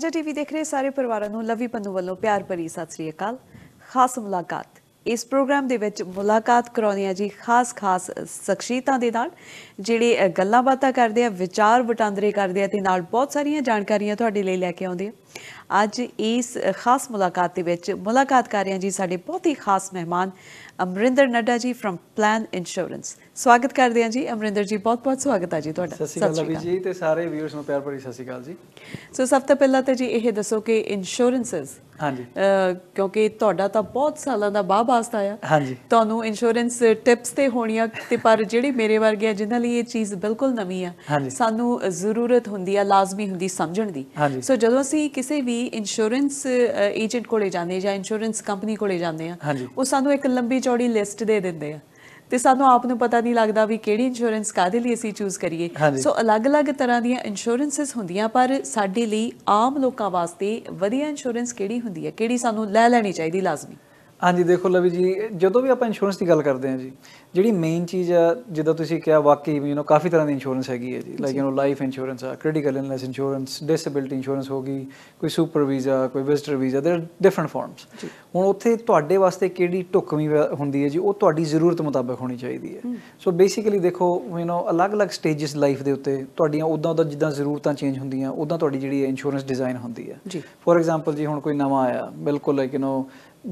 ਸਾਂਝਾ ਟੀਵੀ ਦੇਖ ਰਹੇ ਸਾਰੇ ਪਰਿਵਾਰਾਂ ਨੂੰ ਲਵੀ ਪੰਨੂ ਵੱਲੋਂ ਪਿਆਰ ਭਰੀ ਸਤਿ ਸ੍ਰੀ ਅਕਾਲ ਖਾਸ ਮੁਲਾਕਾਤ ਇਸ ਪ੍ਰੋਗਰਾਮ ਦੇ ਵਿੱਚ ਮੁਲਾਕਾਤ ਕਰਾਉਂਦੇ ਆ ਜੀ ਖਾਸ ਖਾਸ ਸ਼ਖਸੀਅਤਾਂ ਦੇ ਨਾਲ ਜਿਹੜੇ ਗੱਲਾਂ ਬਾਤਾਂ ਕਰਦੇ ਆ ਵਿਚਾਰ ਵਟਾਂਦਰੇ ਕਰਦੇ ਆ ਤੇ ਨਾਲ ਬਹੁਤ ਸਾਰੀਆਂ ਜਾਣਕਾਰੀਆਂ ਤੁਹਾਡੇ ਲਈ ਲੈ ਕੇ ਆਉਂਦੇ ਆ ਅੱਜ ਇਸ ਖਾਸ ਮੁਲਾਕਾਤ ਦੇ ਵਿੱਚ ਮੁਲਾਕਾਤ ਕਰ ਰਹੇ ਆ ਜੀ ਸਾਡੇ ਬਹੁਤ ਹੀ ਖਾਸ ਮਹਿਮਾਨ ਅਮਰਿੰਦਰ ਨੱਡਾ ਜੀ ਫਰਮ ਪਲਾਨ ਇੰਸ਼ੋਰੈਂਸ ਸਵਾਗਤ ਕਰਦੇ ਆ ਜੀ ਅਮਰਿੰਦਰ ਜੀ ਬਹੁਤ ਬਹੁਤ ਸਵਾਗਤ ਆ ਜੀ ਤੁਹਾਡਾ ਸਤਿ ਸ਼੍ਰੀ ਅਕਾਲ ਜੀ ਤੇ ਸਾਰੇ ਵੀਅਰਸ ਨੂੰ ਪਿਆਰ ਭਰੀ ਸਤਿ ਸ਼੍ਰੀ ਅਕਾਲ ਜੀ ਸੋ ਸਭ ਤੋਂ ਪਹਿਲਾਂ ਤਾਂ ਜੀ ਇਹ ਦੱਸੋ ਕਿ ਇੰਸ਼ੋਰੈਂਸਸ ਹਾਂਜੀ ਕਿਉਂਕਿ ਤੁਹਾਡਾ ਤਾਂ ਬਹੁਤ ਸਾਲਾਂ ਦਾ ਬਾਅਦ ਵਾਸਤਾ ਆ ਹਾਂਜੀ ਤੁਹਾਨੂੰ ਇੰਸ਼ੋਰੈਂਸ ਟਿਪਸ ਤੇ ਹੋਣੀਆਂ ਤੇ ਪਰ ਜਿਹੜੀ ਮੇਰੇ ਵਰਗੇ ਜਿਨ੍ਹਾਂ ਲਈ ਇਹ ਚੀਜ਼ ਬਿਲਕੁਲ ਨਵੀਂ ਆ ਸਾਨੂੰ ਜ਼ਰੂਰਤ ਹੁੰਦੀ ਆ ਲਾਜ਼ਮੀ ਹੁੰਦੀ ਸਮਝਣ ਦੀ ਸੋ ਜਦੋਂ ਅਸੀਂ ਕਿਸੇ ਵੀ ਇੰਸ਼ੋਰੈਂਸ ਏਜੰਟ ਕੋਲੇ ਜਾਂਦੇ ਜਾਂ ਇੰਸ਼ੋਰੈਂਸ ਕੰਪਨੀ ਕੋਲੇ ਜਾਂਦੇ ਆ ਉਹ ਸਾਨੂੰ ਇੱਕ ਲੰਬੀ ਚੌੜੀ ਲਿਸਟ ਦੇ ਦਿੰਦੇ ਆ ਤੇ ਸਾਨੂੰ ਆਪ ਨੂੰ ਪਤਾ ਨਹੀਂ ਲੱਗਦਾ ਵੀ ਕਿਹੜੀ ਇੰਸ਼ੋਰੈਂਸ ਕਾਦੇ ਲਈ ਅਸੀਂ ਚੂਜ਼ ਕਰੀਏ ਸੋ ਅਲੱਗ-ਅਲੱਗ ਤਰ੍ਹਾਂ ਦੀਆਂ ਇੰਸ਼ੋਰੈਂਸਸ ਹੁੰਦੀਆਂ ਪਰ ਸਾਡੇ ਲਈ ਆਮ ਲੋਕਾਂ ਵਾਸਤੇ ਵਧੀਆ ਇੰਸ਼ੋਰੈਂਸ ਕਿਹੜੀ ਹੁੰਦੀ ਹੈ ਕਿਹੜੀ ਸਾਨੂੰ ਲੈ ਲੈਣੀ ਚਾਹੀਦੀ ਲਾਜ਼ਮੀ ਹਾਂਜੀ ਦੇਖੋ ਲਵੀ ਜੀ ਜਦੋਂ ਵੀ ਆਪਾਂ ਇੰਸ਼ੋਰੈਂਸ ਦੀ ਗੱਲ ਕਰਦੇ ਹਾਂ ਜੀ ਜਿਹੜੀ ਮੇਨ ਚੀਜ਼ ਆ ਜਿੱਦਾਂ ਤੁਸੀਂ ਕਿਹਾ ਵਾਕਈ ਯੂ نو ਕਾਫੀ ਤਰ੍ਹਾਂ ਦੀ ਇੰਸ਼ੋਰੈਂਸ ਹੈਗੀ ਹੈ ਜੀ like you know life insurance ਆ critical illness insurance disability insurance ਹੋ ਗਈ ਕੋਈ ਸੁਪਰ ਵੀਜ਼ਾ ਕੋਈ ਵਿਜ਼ਟਰ ਵੀਜ਼ਾ ਦੇ ਡਿਫਰੈਂਟ ਫਾਰਮਸ ਹੁਣ ਉੱਥੇ ਤੁਹਾਡੇ ਵਾਸਤੇ ਕਿਹੜੀ ਟੁਕਵੀਂ ਹੁੰਦੀ ਹੈ ਜੀ ਉਹ ਤੁਹਾਡੀ ਜ਼ਰੂਰਤ ਮੁਤਾਬਕ ਹੋਣੀ ਚਾਹੀਦੀ ਹੈ ਸੋ ਬੇਸਿਕਲੀ ਦੇਖੋ ਯੂ نو ਅਲੱਗ-ਅਲੱਗ ਸਟੇजेस ਲਾਈਫ ਦੇ ਉੱਤੇ ਤੁਹਾਡੀਆਂ ਉਦਾਂ ਉਦਾਂ ਜਿੱਦਾਂ ਜ਼ਰੂਰਤਾਂ ਚੇਂਜ ਹੁੰਦੀਆਂ ਉਦਾਂ ਤੁਹਾਡੀ ਜਿਹੜੀ ਇੰਸ਼ੋਰੈਂਸ ਡਿਜ਼ਾਈਨ ਹੁੰਦੀ ਹੈ ਫੋਰ ਐਗਜ਼ਾਮਪਲ ਜੀ ਹੁਣ ਕੋਈ ਨਵਾਂ ਆਇਆ ਬਿਲਕੁਲ ਲਾਈਕ ਯੂ نو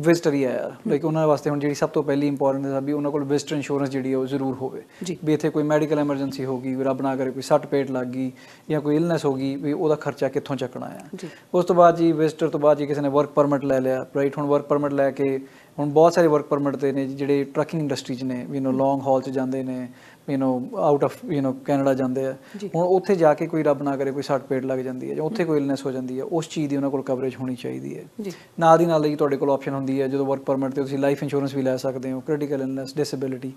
ਵਿਜ਼ਟਰ ਹੀ ਆ ਯਾਰ ਲਾਈਕ ਉਹਨਾਂ ਵਾਸਤੇ ਹੁਣ ਜਿਹੜੀ ਸਭ ਤੋਂ ਪਹਿਲੀ ਇੰਪੋਰਟੈਂਟ ਹੈ ਵੀ ਉਹਨਾਂ ਕੋਲ ਵਿਜ਼ਟਰ ਇੰਸ਼ੋਰੈਂਸ ਜਿਹੜੀ ਹੈ ਉਹ ਜ਼ਰੂਰ ਹੋਵੇ ਵੀ ਇੱਥੇ ਕੋਈ ਮੈਡੀਕਲ ਐਮਰਜੈਂਸੀ ਹੋ ਗਈ ਰੱਬ ਨਾ ਕਰੇ ਕੋਈ ਸੱਟ ਪੇਟ ਲੱਗ ਗਈ ਜਾਂ ਕੋਈ ਇਲਨੈਸ ਹੋ ਗਈ ਵੀ ਉਹਦਾ ਖਰਚਾ ਕਿੱਥੋਂ ਚੱਕਣਾ ਆ ਉਸ ਤੋਂ ਬਾਅਦ ਜੀ ਵਿਜ਼ਟਰ ਤੋਂ ਬਾਅਦ ਜੀ ਕਿਸੇ ਨੇ ਵਰਕ ਪਰਮਿਟ ਲੈ ਲਿਆ ਰਾਈਟ ਹੁਣ ਵਰਕ ਪਰਮਿਟ ਲੈ ਕੇ ਹੁਣ ਬਹੁਤ ਸਾਰੇ ਵਰਕ ਪਰਮਿਟ ਦੇ ਨੇ ਜਿਹੜੇ ਟਰੱਕਿੰਗ ਇੰਡਸਟਰੀ 'ਚ ਨੇ ਯੂ نو ਲੌਂਗ ਹਾਲ 'ਚ ਜਾਂਦੇ ਨੇ you know out of you know Canada ਜਾਂਦੇ ਆ ਹੁਣ ਉੱਥੇ ਜਾ ਕੇ ਕੋਈ ਰੱਬ ਨਾ ਕਰੇ ਕੋਈ ਸੱਟ ਪੇਟ ਲੱਗ ਜਾਂਦੀ ਹੈ ਜਾਂ ਉੱਥੇ ਕੋਈ ਇਲਨੈਸ ਹੋ ਜਾਂਦੀ ਹੈ ਉਸ ਚੀਜ਼ ਦੀ ਉਹਨਾਂ ਕੋਲ ਕਵਰੇਜ ਹੋਣੀ ਚਾਹੀਦੀ ਹੈ ਨਾਲ ਦੀ ਨਾਲ ਹੀ ਤੁਹਾਡੇ ਕੋਲ ਆਪਸ਼ਨ ਹੁੰਦੀ ਹੈ ਜਦੋਂ ਵਰਕ ਪਰਮਿਟ ਤੇ ਤੁਸੀਂ ਲਾਈਫ ਇੰਸ਼ੋਰੈਂਸ ਵੀ ਲੈ ਸਕਦੇ ਹੋ ਕ੍ਰਿਟੀਕਲ ਇਲਨੈਸ ਡਿਸੇਬਿਲਟੀ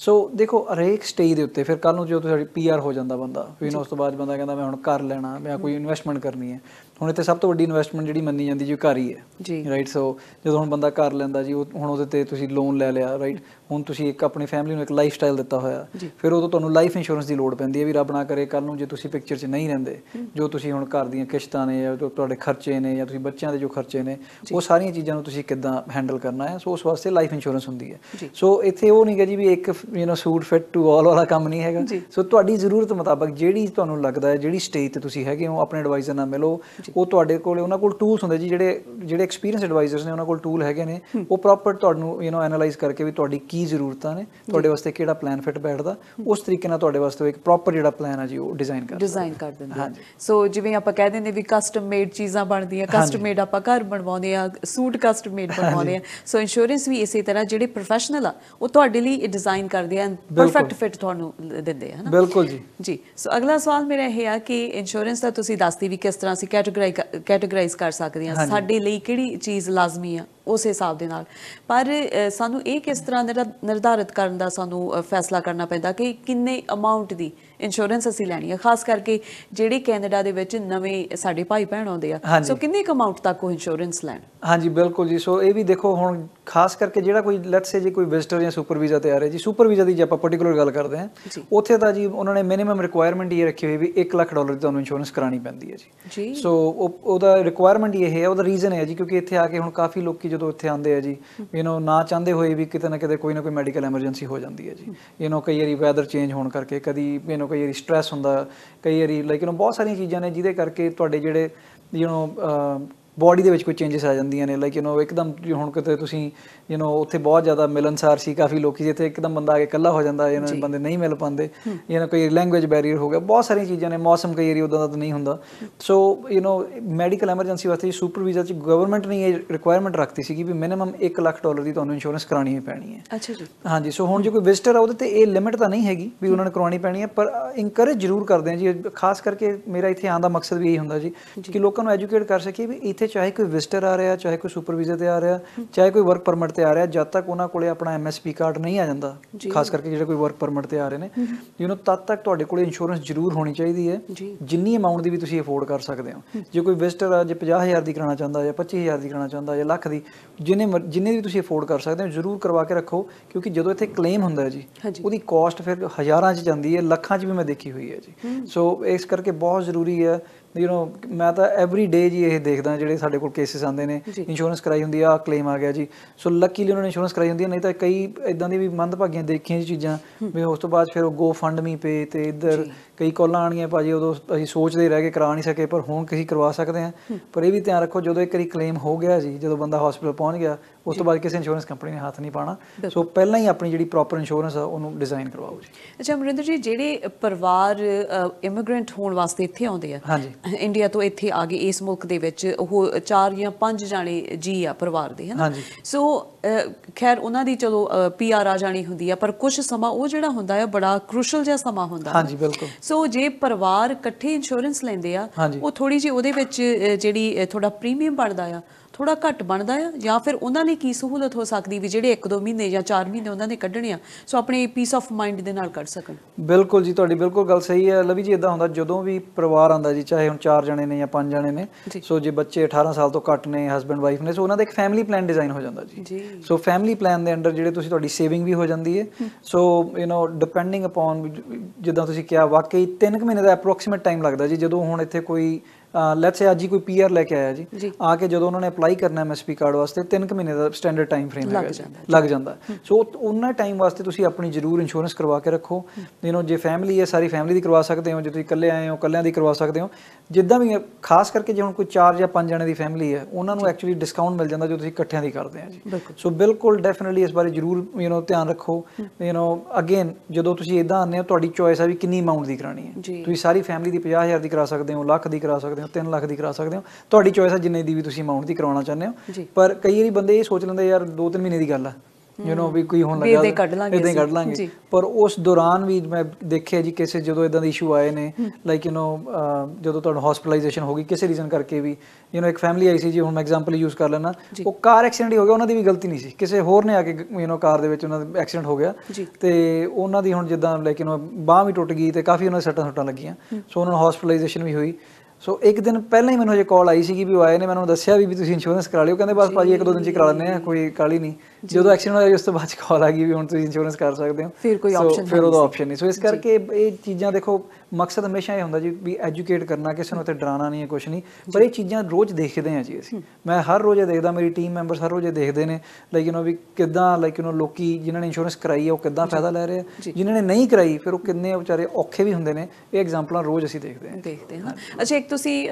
ਸੋ ਦੇਖੋ ਹਰੇਕ ਸਟੇਜ ਦੇ ਉੱਤੇ ਫਿਰ ਕੱਲ ਨੂੰ ਜਦੋਂ ਤੁਹਾਡੀ ਪੀਆਰ ਹੋ ਜਾਂਦਾ ਬੰਦਾ ਫਿਰ ਉਸ ਤੋਂ ਬਾਅਦ ਬੰਦਾ ਕਹਿੰਦਾ ਮੈਂ ਹੁਣ ਕਰ ਲੈਣਾ ਮੈਂ ਕੋਈ ਇਨਵੈਸਟਮੈਂਟ ਕਰਨੀ ਹੈ ਹੁਣ ਇੱਥੇ ਸਭ ਤੋਂ ਵੱਡੀ ਇਨਵੈਸਟਮੈਂਟ ਜਿਹੜੀ ਮੰਨੀ ਜਾਂਦੀ ਜੀ ਘਰ ਹੀ ਹੈ ਜੀ ਰਾਈਟ ਸੋ ਜਦੋਂ ਹੁਣ ਬੰਦਾ ਘਰ ਲੈਂਦਾ ਜੀ ਹੁਣ ਉਹਦੇ ਤੇ ਤੁਸੀਂ ਲੋਨ ਲੈ ਲਿਆ ਰਾਈਟ ਹੁਣ ਤੁਸੀਂ ਇੱਕ ਆਪਣੀ ਫੈਮਿਲੀ ਨੂੰ ਇੱਕ ਲਾਈਫ ਸਟਾਈਲ ਦਿੱਤਾ ਹੋਇਆ ਫਿਰ ਉਦੋਂ ਤੁਹਾਨੂੰ ਲਾਈਫ ਇੰਸ਼ੋਰੈਂਸ ਦੀ ਲੋੜ ਪੈਂਦੀ ਹੈ ਵੀ ਰੱਬ ਨਾ ਕਰੇ ਕੱਲ ਨੂੰ ਜੇ ਤੁਸੀਂ ਪਿਕਚਰ 'ਚ ਨਹੀਂ ਰਹਿੰਦੇ ਜੋ ਤੁਸੀਂ ਹੁਣ ਘਰ ਦੀਆਂ ਕਿਸ਼ਤਾਂ ਨੇ ਜਾਂ ਤੁਹਾਡੇ ਖਰਚੇ ਨੇ ਜਾਂ ਤੁਸੀਂ ਬੱਚਿਆਂ ਦੇ ਜੋ ਖਰਚੇ ਨੇ ਉਹ ਸਾਰੀਆਂ ਚੀਜ਼ਾਂ ਨੂੰ ਤੁਸੀਂ ਕਿੱਦਾਂ ਹੈਂਡਲ ਕਰਨਾ ਹੈ ਸੋ ਉਸ ਵਾਸਤੇ ਲਾਈਫ ਇੰਸ਼ੋਰੈਂਸ ਹੁੰਦੀ ਹੈ ਸੋ ਇੱਥੇ ਉਹ ਨਹੀਂ ਹੈ ਜੀ ਵੀ ਇੱਕ you know suit fit to all ਵਾਲਾ ਕੰਮ ਨਹੀਂ ਹੈਗਾ ਸੋ ਤੁਹਾਡੀ ਜ਼ਰੂਰਤ ਮੁਤਾਬਕ ਜਿਹੜੀ ਤੁਹਾਨੂੰ ਲੱਗਦਾ ਹੈ ਜਿਹੜੀ ਸਟੇਜ ਤੇ ਤੁਸੀਂ ਹੈਗੇ ਹੋ ਆਪਣੇ ਐਡਵਾਈਜ਼ਰ ਨਾਲ ਮਿਲੋ ਉਹ ਤੁਹਾਡੇ ਕੋਲ ਉਹਨਾਂ ਕੋਲ ਟੂਲਸ ਹੁੰਦੇ ਜੀ ਜਿਹੜੇ ਜਿਹੜੇ ਐਕਸਪੀਰੀਅੰਸ ਐਡਵਾਈਜ਼ਰਸ ਨੇ ਉਹਨਾਂ ਕੋਲ ਟੂਲ ਹੈਗੇ ਨੇ ਉਹ ਪ੍ਰੋਪਰ ਤੁਹਾਨੂੰ ਯੂ نو ਐਨਾਲਾਈਜ਼ ਕਰਕੇ ਵੀ ਤੁਹਾਡੀ ਕੀ ਜ਼ਰੂਰਤਾਂ ਨੇ ਤੁਹਾਡੇ ਵਾਸਤੇ ਕਿਹੜਾ ਪਲਾਨ ਫਿੱਟ ਬੈਠਦਾ ਉਸ ਤਰੀਕੇ ਨਾਲ ਤੁਹਾਡੇ ਵਾਸਤੇ ਇੱਕ ਪ੍ਰੋਪਰ ਜਿਹੜਾ ਪਲਾਨ ਆ ਜੀ ਉਹ ਡਿਜ਼ਾਈਨ ਕਰ ਡਿਜ਼ਾਈਨ ਕਰ ਦਿੰਦੇ ਹਾਂਜੀ ਸੋ ਜਿਵੇਂ ਆਪਾਂ ਕਹਿ ਦਿੰਦੇ ਵੀ ਕਸਟਮ ਮੇਡ ਚੀਜ਼ਾਂ ਬਣਦੀਆਂ ਕਸਟਮ ਮੇਡ ਆਪਾਂ ਘਰ ਬਣਵਾਉਂਦੇ ਆ ਸੂਟ ਕਸਟਮ ਮੇਡ ਬਣਵਾਉਂਦੇ ਆ ਸੋ ਇੰਸ਼ੋਰੈਂਸ ਵੀ ਇਸੇ ਤਰ੍ਹਾਂ ਜਿਹੜੇ ਪ੍ਰੋਫੈਸ਼ਨਲ ਆ ਉਹ ਤੁਹਾਡੇ ਲਈ ਇਹ ਡਿਜ਼ਾਈਨ ਕਰਦੇ ਆ ਪਰਫੈਕਟ ਫਿਟ ਤੁਹਾਨੂੰ ਦਿੰਦੇ ਆ ਹਨਾ ਬਿਲਕੁਲ ਜੀ ਜੀ ਸੋ ਅਗਲਾ ਸਵਾਲ ਮੇਰਾ ਇਹ ਆ ਕਿ ਇੰਸ਼ੋਰੈਂਸ ਦਾ ਤੁਸੀਂ ਦੱਸਦੀ ਵੀ ਕਿਸ ਤਰ੍ਹਾਂ ਅਸੀਂ ਕੈਟਾਗਰਾਈਜ਼ ਕਰ ਸਕਦੇ ਆ ਸਾਡੇ ਲਈ ਲਈ ਕਿਹੜੀ ਚੀਜ਼ ਲਾਜ਼ਮੀ ਆ ਉਸ ਹਿਸਾਬ ਦੇ ਨਾਲ ਪਰ ਸਾਨੂੰ ਇਹ ਕਿਸ ਤਰ੍ਹਾਂ ਦਾ ਨਿਰਧਾਰਿਤ ਕਰਨ ਦਾ ਸਾਨੂੰ ਫੈਸਲਾ ਕਰਨਾ ਪੈਂਦਾ ਕਿ ਕਿੰਨੇ ਅਮਾਉਂਟ ਦੀ ਇੰਸ਼ੋਰੈਂਸ ਅਸੀਂ ਲੈਣੀ ਹੈ ਖਾਸ ਕਰਕੇ ਜਿਹੜੇ ਕੈਨੇਡਾ ਦੇ ਵਿੱਚ ਨਵੇਂ ਸਾਡੇ ਭਾਈ ਭੈਣ ਆਉਂਦੇ ਆ ਸੋ ਕਿੰਨੇ ਅਮਾਉਂਟ ਤੱਕ ਉਹ ਇੰਸ਼ੋਰੈਂਸ ਲੈਣ ਹਾਂਜੀ ਬਿਲਕੁਲ ਜੀ ਸੋ ਇਹ ਵੀ ਦੇਖੋ ਹੁਣ ਖਾਸ ਕਰਕੇ ਜਿਹੜਾ ਕੋਈ ਲੈਟਸ ਸੇ ਜੇ ਕੋਈ ਵਿਜ਼ਟਰ ਜਾਂ ਸੁਪਰ ਵੀਜ਼ਾ ਤੇ ਆ ਰਿਹਾ ਜੀ ਸੁਪਰ ਵੀਜ਼ਾ ਦੀ ਜੇ ਆਪਾਂ ਪਾਰਟਿਕੂਲਰ ਗੱਲ ਕਰਦੇ ਹਾਂ ਉੱਥੇ ਤਾਂ ਜੀ ਉਹਨਾਂ ਨੇ ਮਿਨੀਮਮ ਰਿਕੁਆਇਰਮੈਂਟ ਇਹ ਰੱਖੀ ਹੋਈ ਵੀ 1 ਲੱਖ ਡਾਲਰ ਦੀ ਤੁਹਾਨੂੰ ਇੰਸ਼ੋਰੈਂਸ ਕਰਾਣੀ ਪੈਂਦੀ ਹੈ ਜੀ ਸੋ ਉਹਦਾ ਰਿਕੁਆਇਰਮੈਂਟ ਇਹ ਹੈ ਉਹਦਾ ਰੀਜ਼ਨ ਹੈ ਜੀ ਕਿਉਂਕਿ ਇੱਥੇ ਆ ਕੇ ਹੁਣ ਕਾਫੀ ਲੋਕੀ ਜਦੋਂ ਇੱਥੇ ਆਉਂਦੇ ਆ ਜੀ ਯੂ نو ਨਾ ਚਾਹੁੰਦੇ ਹੋਏ ਵੀ ਕਿਤੇ ਨਾ ਕਿਤੇ ਕੋਈ ਨਾ ਕੋਈ ਮੈਡੀਕਲ ਐਮਰਜੈਂਸੀ ਹੋ ਜਾਂਦੀ ਹੈ ਜੀ ਯੂ نو ਕਈ ਵਾਰੀ ਵੈਦਰ ਚੇਂਜ ਹੋਣ ਕਰਕੇ ਕਦੀ ਯੂ نو ਕਈ ਵਾਰੀ ਸਟ्रेस ਹੁੰਦਾ ਕਈ ਵਾਰੀ ਲਾਈਕ ਯੂ نو ਬਹੁਤ ਸਾਰੀਆਂ ਚੀਜ਼ਾਂ ਨੇ ਜਿਹਦੇ ਕਰਕੇ ਤੁਹਾਡੇ ਜਿਹੜੇ ਯੂ نو ਬਾਡੀ ਦੇ ਵਿੱਚ ਕੋਈ ਚੇਂਜਸ ਆ ਜਾਂਦੀਆਂ ਨੇ ਲਾਈਕ ਯੂ نو ਇੱਕਦਮ ਹੁਣ ਕਿਤੇ ਤੁਸੀਂ ਯੂ نو ਉੱਥੇ ਬਹੁਤ ਜ਼ਿਆਦਾ ਮਿਲਨਸਾਰ ਸੀ ਕਾਫੀ ਲੋਕੀ ਜਿੱਥੇ ਇੱਕਦਮ ਬੰਦਾ ਆ ਕੇ ਇਕੱਲਾ ਹੋ ਜਾਂਦਾ ਯੂ ਬੰਦੇ ਨਹੀਂ ਮਿਲ ਪਾਉਂਦੇ ਯੂ نو ਕੋਈ ਲੈਂਗੁਏਜ ਬੈਰੀਅਰ ਹੋ ਗਿਆ ਬਹੁਤ ਸਾਰੀਆਂ ਚੀਜ਼ਾਂ ਨੇ ਮੌਸਮ ਕਈ ਏਰੀਆ ਉਦਾਂ ਦਾ ਤਾਂ ਨਹੀਂ ਹੁੰਦਾ so you know medical emergency ਵਾਸਤੇ ਸੁਪਰ ਵੀਜ਼ਾ ਚ ਗਵਰਨਮੈਂਟ ਨੇ ਇਹ ਰਿਕੁਆਇਰਮੈਂਟ ਰੱਖਤੀ ਕਿ ਵੀ ਮਿਨਿਮਮ 1 ਲੱਖ ਡਾਲਰ ਦੀ ਤੁਹਾਨੂੰ ਇੰਸ਼ੋਰੈਂਸ ਕਰਾਣੀ ਪੈਣੀ ਹੈ ਅੱਛਾ ਜੀ ਹਾਂਜੀ ਸੋ ਹੁਣ ਜੇ ਕੋਈ ਵਿਜ਼ਟਰ ਆ ਉਹਦੇ ਤੇ ਇਹ ਲਿਮਿਟ ਤਾਂ ਨਹੀਂ ਹੈਗੀ ਵੀ ਉਹਨਾਂ ਨੇ ਕਰਾਉਣੀ ਪੈਣੀ ਹੈ ਪਰ ਇਨਕਰੇਜ ਜ਼ਰੂਰ ਕਰਦੇ ਆ ਜੀ ਖਾਸ ਕਰਕੇ ਮੇਰਾ ਇੱਥੇ ਆਉਣ ਦਾ ਮਕਸਦ ਵੀ ਇਹੀ ਹੁੰਦਾ ਜੀ ਕਿ ਲੋਕਾਂ ਨੂੰ ਐਜੂਕੇਟ ਕਰ ਸਕੀਏ ਵੀ ਇੱਥੇ ਚਾਹੇ ਕੋਈ ਵਿਜ਼ਟਰ ਆ ਰਿਹਾ ਚਾਹੇ ਕੋਈ ਸੁਪਰ ਵੀਜ਼ਾ ਤੇ ਆ ਰਿਹਾ ਚਾਹੇ ਕੋਈ ਵਰਕ ਪਰਮਿਟ ਤੇ ਆ ਰਿਹਾ ਜਦ ਤੱਕ ਉਹਨਾਂ ਕੋਲੇ ਆਪਣਾ ਐਮਐਸਪੀ ਕਾਰਡ ਨਹੀਂ ਆ ਜਾਂਦਾ ਖਾਸ ਕਰਕੇ ਜਿਹੜੇ ਕੋਈ ਵਰਕ ਪਰਮਿਟ ਤੇ ਆ ਰਹੇ ਨੇ ਯੂ نو ਤਦ ਤੱਕ ਤੁਹਾਡੇ ਕੋਲੇ ਇੰਸ਼ੋਰੈਂਸ ਜ਼ਰੂਰ ਹੋਣੀ ਚਾਹੀਦੀ ਹੈ ਜਿੰਨੀ ਅਮਾਉਂਟ ਦੀ ਵੀ ਤੁਸੀਂ ਅਫੋਰਡ ਕਰ ਸਕਦੇ ਹੋ ਜੇ ਕੋਈ ਵਿਜ਼ਟਰ ਆ ਜੇ 50000 ਦੀ ਕਰਾਉਣਾ ਚਾਹੁੰਦਾ ਜਾਂ 25000 ਦੀ ਕਰਾਉਣਾ ਚਾਹੁੰਦਾ ਜਾਂ ਲੱਖ ਦੀ ਜਿੰਨੇ ਜਿੰਨੇ ਵੀ ਤੁਸੀਂ ਅਫੋਰਡ ਕਰ ਸਕਦੇ ਹੋ ਜ਼ਰੂਰ ਕਰਵਾ ਕੇ ਰੱਖੋ ਕਿਉਂਕਿ ਜਦੋਂ ਇੱਥੇ ਕਲੇਮ ਹੁੰਦਾ ਹੈ ਜੀ ਉਹਦੀ ਕਾਸਟ ਫਿਰ ਹਜ਼ਾਰਾਂ 'ਚ ਜਾਂਦੀ ਹੈ ਲੱਖਾਂ 'ਚ ਵੀ ਮੈਂ ਦੇਖੀ ਹੋਈ ਹੈ ਜੀ ਸੋ ਇਸ ਕਰਕੇ ਬਹੁਤ ਜ਼ਰੂਰੀ ਹੈ ਯੂ نو ਮੈਂ ਤਾਂ ਐਵਰੀ ਡੇ ਜੀ ਇਹ ਦੇਖਦਾ ਜਿਹੜੇ ਸਾਡੇ ਕੋਲ ਕੇਸਿਸ ਆਉਂਦੇ ਨੇ ਇੰਸ਼ੋਰੈਂਸ ਕਰਾਈ ਹੁੰਦੀ ਆ ਕਲੇਮ ਆ ਗਿਆ ਜੀ ਸੋ ਲੱਕੀਲੀ ਉਹਨਾਂ ਨੇ ਇੰਸ਼ੋਰੈਂਸ ਕਰਾਈ ਹੁੰਦੀ ਆ ਨਹੀਂ ਤਾਂ ਕਈ ਇਦਾਂ ਦੀ ਵੀ ਮੰਦਭਾਗੀਆਂ ਦੇਖੀਆਂ ਜੀ ਚੀਜ਼ਾਂ ਵੀ ਉਸ ਤੋਂ ਬਾਅਦ ਫਿਰ ਉਹ ਗੋ ਫੰਡ ਮੀ ਪੇ ਤੇ ਇਧਰ ਕਈ ਕਾਲਾਂ ਆਣੀਆਂ ਭਾਜੀ ਉਦੋਂ ਅਸੀਂ ਸੋਚਦੇ ਰਹਿ ਕਿ ਕਰਾ ਨਹੀਂ ਸਕੇ ਪਰ ਹੁਣ ਕਿਸੇ ਕਰਵਾ ਸਕਦੇ ਆ ਪਰ ਇਹ ਵੀ ਧਿਆਨ ਰੱਖੋ ਜਦੋਂ ਇੱਕ ਵਾਰੀ ਕਲੇਮ ਹੋ ਗਿਆ ਜੀ ਜਦੋਂ ਬੰਦਾ ਹਸਪੀਟਲ ਪਹੁੰਚ ਗਿਆ ਉਸ ਤੋਂ ਬਾਅਦ ਕਿਸੇ ਇੰਸ਼ੋਰੈਂਸ ਕੰਪਨੀ ਨੇ ਹੱਥ ਨਹੀਂ ਪਾਣਾ ਸੋ ਪਹਿਲਾਂ ਹੀ ਆਪਣੀ ਜਿਹੜੀ ਪ੍ਰੋਪਰ ਇੰਸ਼ੋਰੈਂਸ ਆ ਉਹਨੂੰ ਡਿਜ਼ਾਈਨ ਕਰਵਾਓ ਜੀ ਅੱਛਾ ਅਮਰਿੰਦਰ ਜੀ ਜਿਹੜੇ ਪਰਿਵਾਰ ਇਮੀਗ੍ਰੈਂਟ ਹੋਣ ਵਾਸਤੇ ਇੱਥੇ ਆਉਂਦੇ ਆ ਇੰਡੀਆ ਤੋਂ ਇੱਥੇ ਆ ਗਏ ਇਸ ਮੁਲਕ ਦੇ ਵਿੱਚ ਉਹ ਚਾਰ ਜਾਂ ਪੰਜ ਜਾਣੇ ਜੀ ਆ ਪਰਿਵਾਰ ਦੇ ਹਨਾ ਸੋ ਖੈਰ ਉਹਨਾਂ ਦੀ ਚਲੋ ਪੀਆਰ ਆ ਜਾਣੀ ਹੁੰਦੀ ਆ ਪਰ ਕੁਝ ਸਮਾਂ ਉਹ ਜਿਹੜਾ ਹੁੰਦਾ ਹੈ ਬੜਾ ਕ੍ਰੂਸ਼ਲ ਜਿਹਾ ਸਮਾਂ ਹੁੰਦਾ ਹਾਂਜੀ ਬਿਲਕੁਲ ਸੋ ਜੇ ਪਰਿਵਾਰ ਇਕੱਠੇ ਇੰਸ਼ੋਰੈਂਸ ਲੈਂਦੇ ਆ ਉਹ ਥੋੜੀ ਜੀ ਉਹਦੇ ਵਿੱਚ ਜਿਹੜੀ ਥੋੜਾ ਪ੍ਰੀਮੀਅਮ ਬਣਦਾ ਆ ਥੋੜਾ ਘੱਟ ਬਣਦਾ ਆ ਜਾਂ ਫਿਰ ਉਹਨਾਂ ਨੇ ਕੀ ਸਹੂਲਤ ਹੋ ਸਕਦੀ ਵੀ ਜਿਹੜੇ 1-2 ਮਹੀਨੇ ਜਾਂ 4 ਮਹੀਨੇ ਉਹਨਾਂ ਨੇ ਕੱਢਣੇ ਆ ਸੋ ਆਪਣੇ ਪੀਸ ਆਫ ਮਾਈਂਡ ਦੇ ਨਾਲ ਕੱਢ ਸਕਣ ਬਿਲਕੁਲ ਜੀ ਤੁਹਾਡੀ ਬਿਲਕੁਲ ਗੱਲ ਸਹੀ ਹੈ ਲਵੀ ਜੀ ਇਦਾਂ ਹੁੰਦਾ ਜਦੋਂ ਵੀ ਪਰਿਵਾਰ ਆਂਦਾ ਜੀ ਚਾਹੇ ਹੁਣ 4 ਜਣੇ ਨੇ ਜਾਂ 5 ਜਣੇ ਨੇ ਸੋ ਜੇ ਬੱਚੇ 18 ਸਾਲ ਤੋਂ ਘੱਟ ਨੇ ਹਸਬੰਡ ਵਾਈਫ ਨੇ ਸੋ ਉਹਨਾਂ ਦਾ ਇੱਕ ਫੈਮਿਲੀ ਪਲਾਨ ਡਿਜ਼ਾਈਨ ਹੋ ਜਾਂਦਾ ਜੀ ਸੋ ਫੈਮਿਲੀ ਪਲਾਨ ਦੇ ਅੰਡਰ ਜਿਹੜੇ ਤੁਸੀਂ ਤੁਹਾਡੀ ਸੇਵਿੰਗ ਵੀ ਹੋ ਜਾਂਦੀ ਹੈ so you know depending upon ਜਿੱਦਾਂ ਤੁਸੀਂ ਕਿਹਾ ਵਾਕਈ 3 ਮਹੀਨੇ ਦਾ ਅਪਰੋਕਸੀਮੇਟ ਟਾਈਮ ਲੱਗਦਾ ਜੀ ਜਦੋਂ ਹੁਣ ਇੱਥੇ ਕੋਈ ਲੈਟਸ ਸੇ ਅੱਜ ਹੀ ਕੋਈ ਪੀਆਰ ਲੈ ਕੇ ਆਇਆ ਜੀ ਆ ਕੇ ਜਦੋਂ ਉਹਨਾਂ ਨੇ ਅਪਲਾਈ ਕਰਨਾ ਐਮਐਸਪੀ ਕਾਰਡ ਵਾਸਤੇ 3 ਕੁ ਮਹੀਨੇ ਦਾ ਸਟੈਂਡਰਡ ਟਾਈਮ ਫਰੇਮ ਜਾਂਦਾ ਲੱਗ ਜਾਂਦਾ ਸੋ ਉਹਨਾਂ ਟਾਈਮ ਵਾਸਤੇ ਤੁਸੀਂ ਆਪਣੀ ਜ਼ਰੂਰ ਇੰਸ਼ੋਰੈਂਸ ਕਰਵਾ ਕੇ ਰੱਖੋ ਯੂ ਜੇ ਫੈਮਿਲੀ ਹੈ ਸਾਰੀ ਫੈਮਿਲੀ ਦੀ ਕਰਵਾ ਸਕਦੇ ਹੋ ਜੇ ਤੁਸੀਂ ਇਕੱਲੇ ਆਏ ਹੋ ਇਕੱਲਿਆਂ ਦੀ ਕਰਵਾ ਸਕਦੇ ਹੋ ਜਿੱਦਾਂ ਵੀ ਖਾਸ ਕਰਕੇ ਜੇ ਹੁਣ ਕੋਈ 4 ਜਾਂ 5 ਜਣੇ ਦੀ ਫੈਮਿਲੀ ਹੈ ਉਹਨਾਂ ਨੂੰ ਐਕਚੁਅਲੀ ਡਿਸਕਾਊਂਟ ਮਿਲ ਜਾਂਦਾ ਜੋ ਤੁਸੀਂ ਇਕੱਠਿਆਂ ਦੀ ਕਰਦੇ ਆ ਜੀ ਸੋ ਬਿਲਕੁਲ ਡੈਫੀਨਿਟਲੀ ਇਸ ਬਾਰੇ ਜ਼ਰੂਰ ਯੂ نو ਧਿਆਨ ਰੱਖੋ ਯੂ نو ਅਗੇਨ ਜਦੋਂ ਤੁਸੀਂ ਇਦਾਂ ਆਨੇ ਹੋ ਤੁਹਾਡੀ ਚੋਇਸ ਆ ਵੀ ਕਿੰਨੀ ਅਮਾਉਂਟ ਦੀ ਕਰਾਣੀ ਹੈ ਤੁਸੀਂ ਸਾਰੀ ਫੈਮਿਲੀ ਦੀ 50000 ਦੀ ਕਰਾ ਸਕਦੇ ਹੋ ਲੱਖ ਦੀ ਕਰਾ ਸਕਦੇ ਸਕਦੇ ਹੋ 3 ਲੱਖ ਦੀ ਕਰਾ ਸਕਦੇ ਹੋ ਤੁਹਾਡੀ ਚੋਇਸ ਹੈ ਜਿੰਨੇ ਦੀ ਵੀ ਤੁਸੀਂ ਅਮਾਉਂਟ ਦੀ ਕਰਾਉਣਾ ਚਾਹੁੰਦੇ ਹੋ ਪਰ ਕਈ ਵਾਰੀ ਬੰਦੇ ਇਹ ਸੋਚ ਲੈਂਦੇ ਯਾਰ 2-3 ਮਹੀਨੇ ਦੀ ਗੱਲ ਆ ਯੂ نو ਵੀ ਕੋਈ ਹੋਣ ਲੱਗਾ ਇਦਾਂ ਕੱਢ ਲਾਂਗੇ ਇਹਦੇ ਕੱਢ ਲਾਂਗੇ ਪਰ ਉਸ ਦੌਰਾਨ ਵੀ ਮੈਂ ਦੇਖਿਆ ਜੀ ਕਿਸੇ ਜਦੋਂ ਇਦਾਂ ਦੇ ਇਸ਼ੂ ਆਏ ਨੇ ਲਾਈਕ ਯੂ نو ਜਦੋਂ ਤੁਹਾਨੂੰ ਹਸਪੀਟਲਾਈਜੇਸ਼ਨ ਹੋ ਗਈ ਕਿਸੇ ਰੀਜ਼ਨ ਕਰਕੇ ਵੀ ਯੂ نو ਇੱਕ ਫੈਮਿਲੀ ਆਈ ਸੀ ਜੀ ਹੁਣ ਮੈਂ ਐਗਜ਼ਾਮਪਲ ਯੂਜ਼ ਕਰ ਲੈਣਾ ਉਹ ਕਾਰ ਐਕਸੀਡੈਂਟ ਹੋ ਗਿਆ ਉਹਨਾਂ ਦੀ ਵੀ ਗਲਤੀ ਨਹੀਂ ਸੀ ਕਿਸੇ ਹੋਰ ਨੇ ਆ ਕੇ ਯੂ نو ਕਾਰ ਦੇ ਵਿੱਚ ਉਹਨਾਂ ਦਾ ਐਕਸੀਡੈਂਟ ਹੋ ਗਿਆ ਤੇ ਉਹਨਾਂ ਦੀ ਹੁਣ ਜਿੱਦਾਂ ਲਾਈਕ ਯੂ نو ਬਾਹ ਵੀ ਟੁੱਟ ਗਈ ਤੇ ਕਾਫੀ ਉਹਨਾਂ ਦੇ ਸੱਟਾਂ ਸੁੱਟਾਂ ਲੱਗੀਆਂ ਸੋ ਉਹਨਾਂ ਨੂੰ ਹਸਪੀਟਲਾਈਜੇਸ਼ਨ ਵੀ ਹੋਈ ਸੋ ਇੱਕ ਦਿਨ ਪਹਿਲਾਂ ਹੀ ਮੈਨੂੰ ਜੇ ਕਾਲ ਆਈ ਸੀਗੀ ਵੀ ਉਹ ਆਏ ਨੇ ਮੈਨੂੰ ਦੱਸਿਆ ਵੀ ਵੀ ਤੁਸੀਂ ਇੰਸ਼ੋਰੈਂਸ ਕਰਾ ਲਿਓ ਕਹਿੰਦੇ ਬਸ ਭਾਜੀ ਇੱਕ ਦੋ ਦਿਨ ਚ ਕਰਾ ਲੈਣੇ ਆ ਕੋਈ ਕਾਲੀ ਨਹੀਂ ਜਦੋਂ ਐਕਸੀਡੈਂਟ ਹੋ ਜਾਏ ਉਸ ਤੋਂ ਬਾਅਦ ਕਾਲ ਆ ਗਈ ਵੀ ਹੁਣ ਤੁਸੀਂ ਇੰਸ਼ੋਰੈਂਸ ਕਰ ਸਕਦੇ ਹੋ ਫਿਰ ਕੋਈ ਆਪਸ਼ਨ ਫਿਰ ਉਹਦਾ ਆਪਸ਼ਨ ਨਹੀਂ ਸੋ ਇਸ ਕਰਕੇ ਇਹ ਚੀਜ਼ਾਂ ਦੇਖੋ ਮਕਸਦ ਹਮੇਸ਼ਾ ਇਹ ਹੁੰਦਾ ਜੀ ਵੀ ਐਜੂਕੇਟ ਕਰਨਾ ਕਿਸੇ ਨੂੰ ਤੇ ਡਰਾਣਾ ਨਹੀਂ ਹੈ ਕੁਝ ਨਹੀਂ ਪਰ ਇਹ ਚੀਜ਼ਾਂ ਰੋਜ਼ ਦੇਖਦੇ ਆ ਜੀ ਅਸੀਂ ਮੈਂ ਹਰ ਰੋਜ਼ ਇਹ ਦੇਖਦਾ ਮੇਰੀ ਟੀਮ ਮੈਂਬਰ ਹਰ ਰੋਜ਼ ਇਹ ਦੇਖਦੇ ਨੇ ਲਾਈਕ ਯੂ نو ਵੀ ਕਿਦਾਂ ਲਾਈਕ ਯੂ نو ਲੋਕੀ ਜਿਨ੍ਹਾਂ ਨੇ ਇੰਸ਼ੋਰੈਂਸ ਕਰਾਈ ਹੈ ਉਹ ਕਿਦਾਂ ਫਾਇਦਾ ਲੈ ਰਹੇ ਆ ਜਿਨ੍ਹਾਂ ਨੇ ਨਹੀਂ ਕਰਾਈ ਫਿਰ ਉਹ ਕਿੰਨੇ ਵਿਚਾਰੇ ਔਖੇ ਵੀ ਹੁੰਦੇ ਨੇ ਇਹ ਐਗਜ਼ਾਮਪਲਾਂ ਰੋਜ਼ ਅਸੀਂ ਦੇਖਦੇ ਆ ਦੇਖਦੇ ਹਾਂ ਅੱਛਾ ਇੱਕ ਤੁਸੀਂ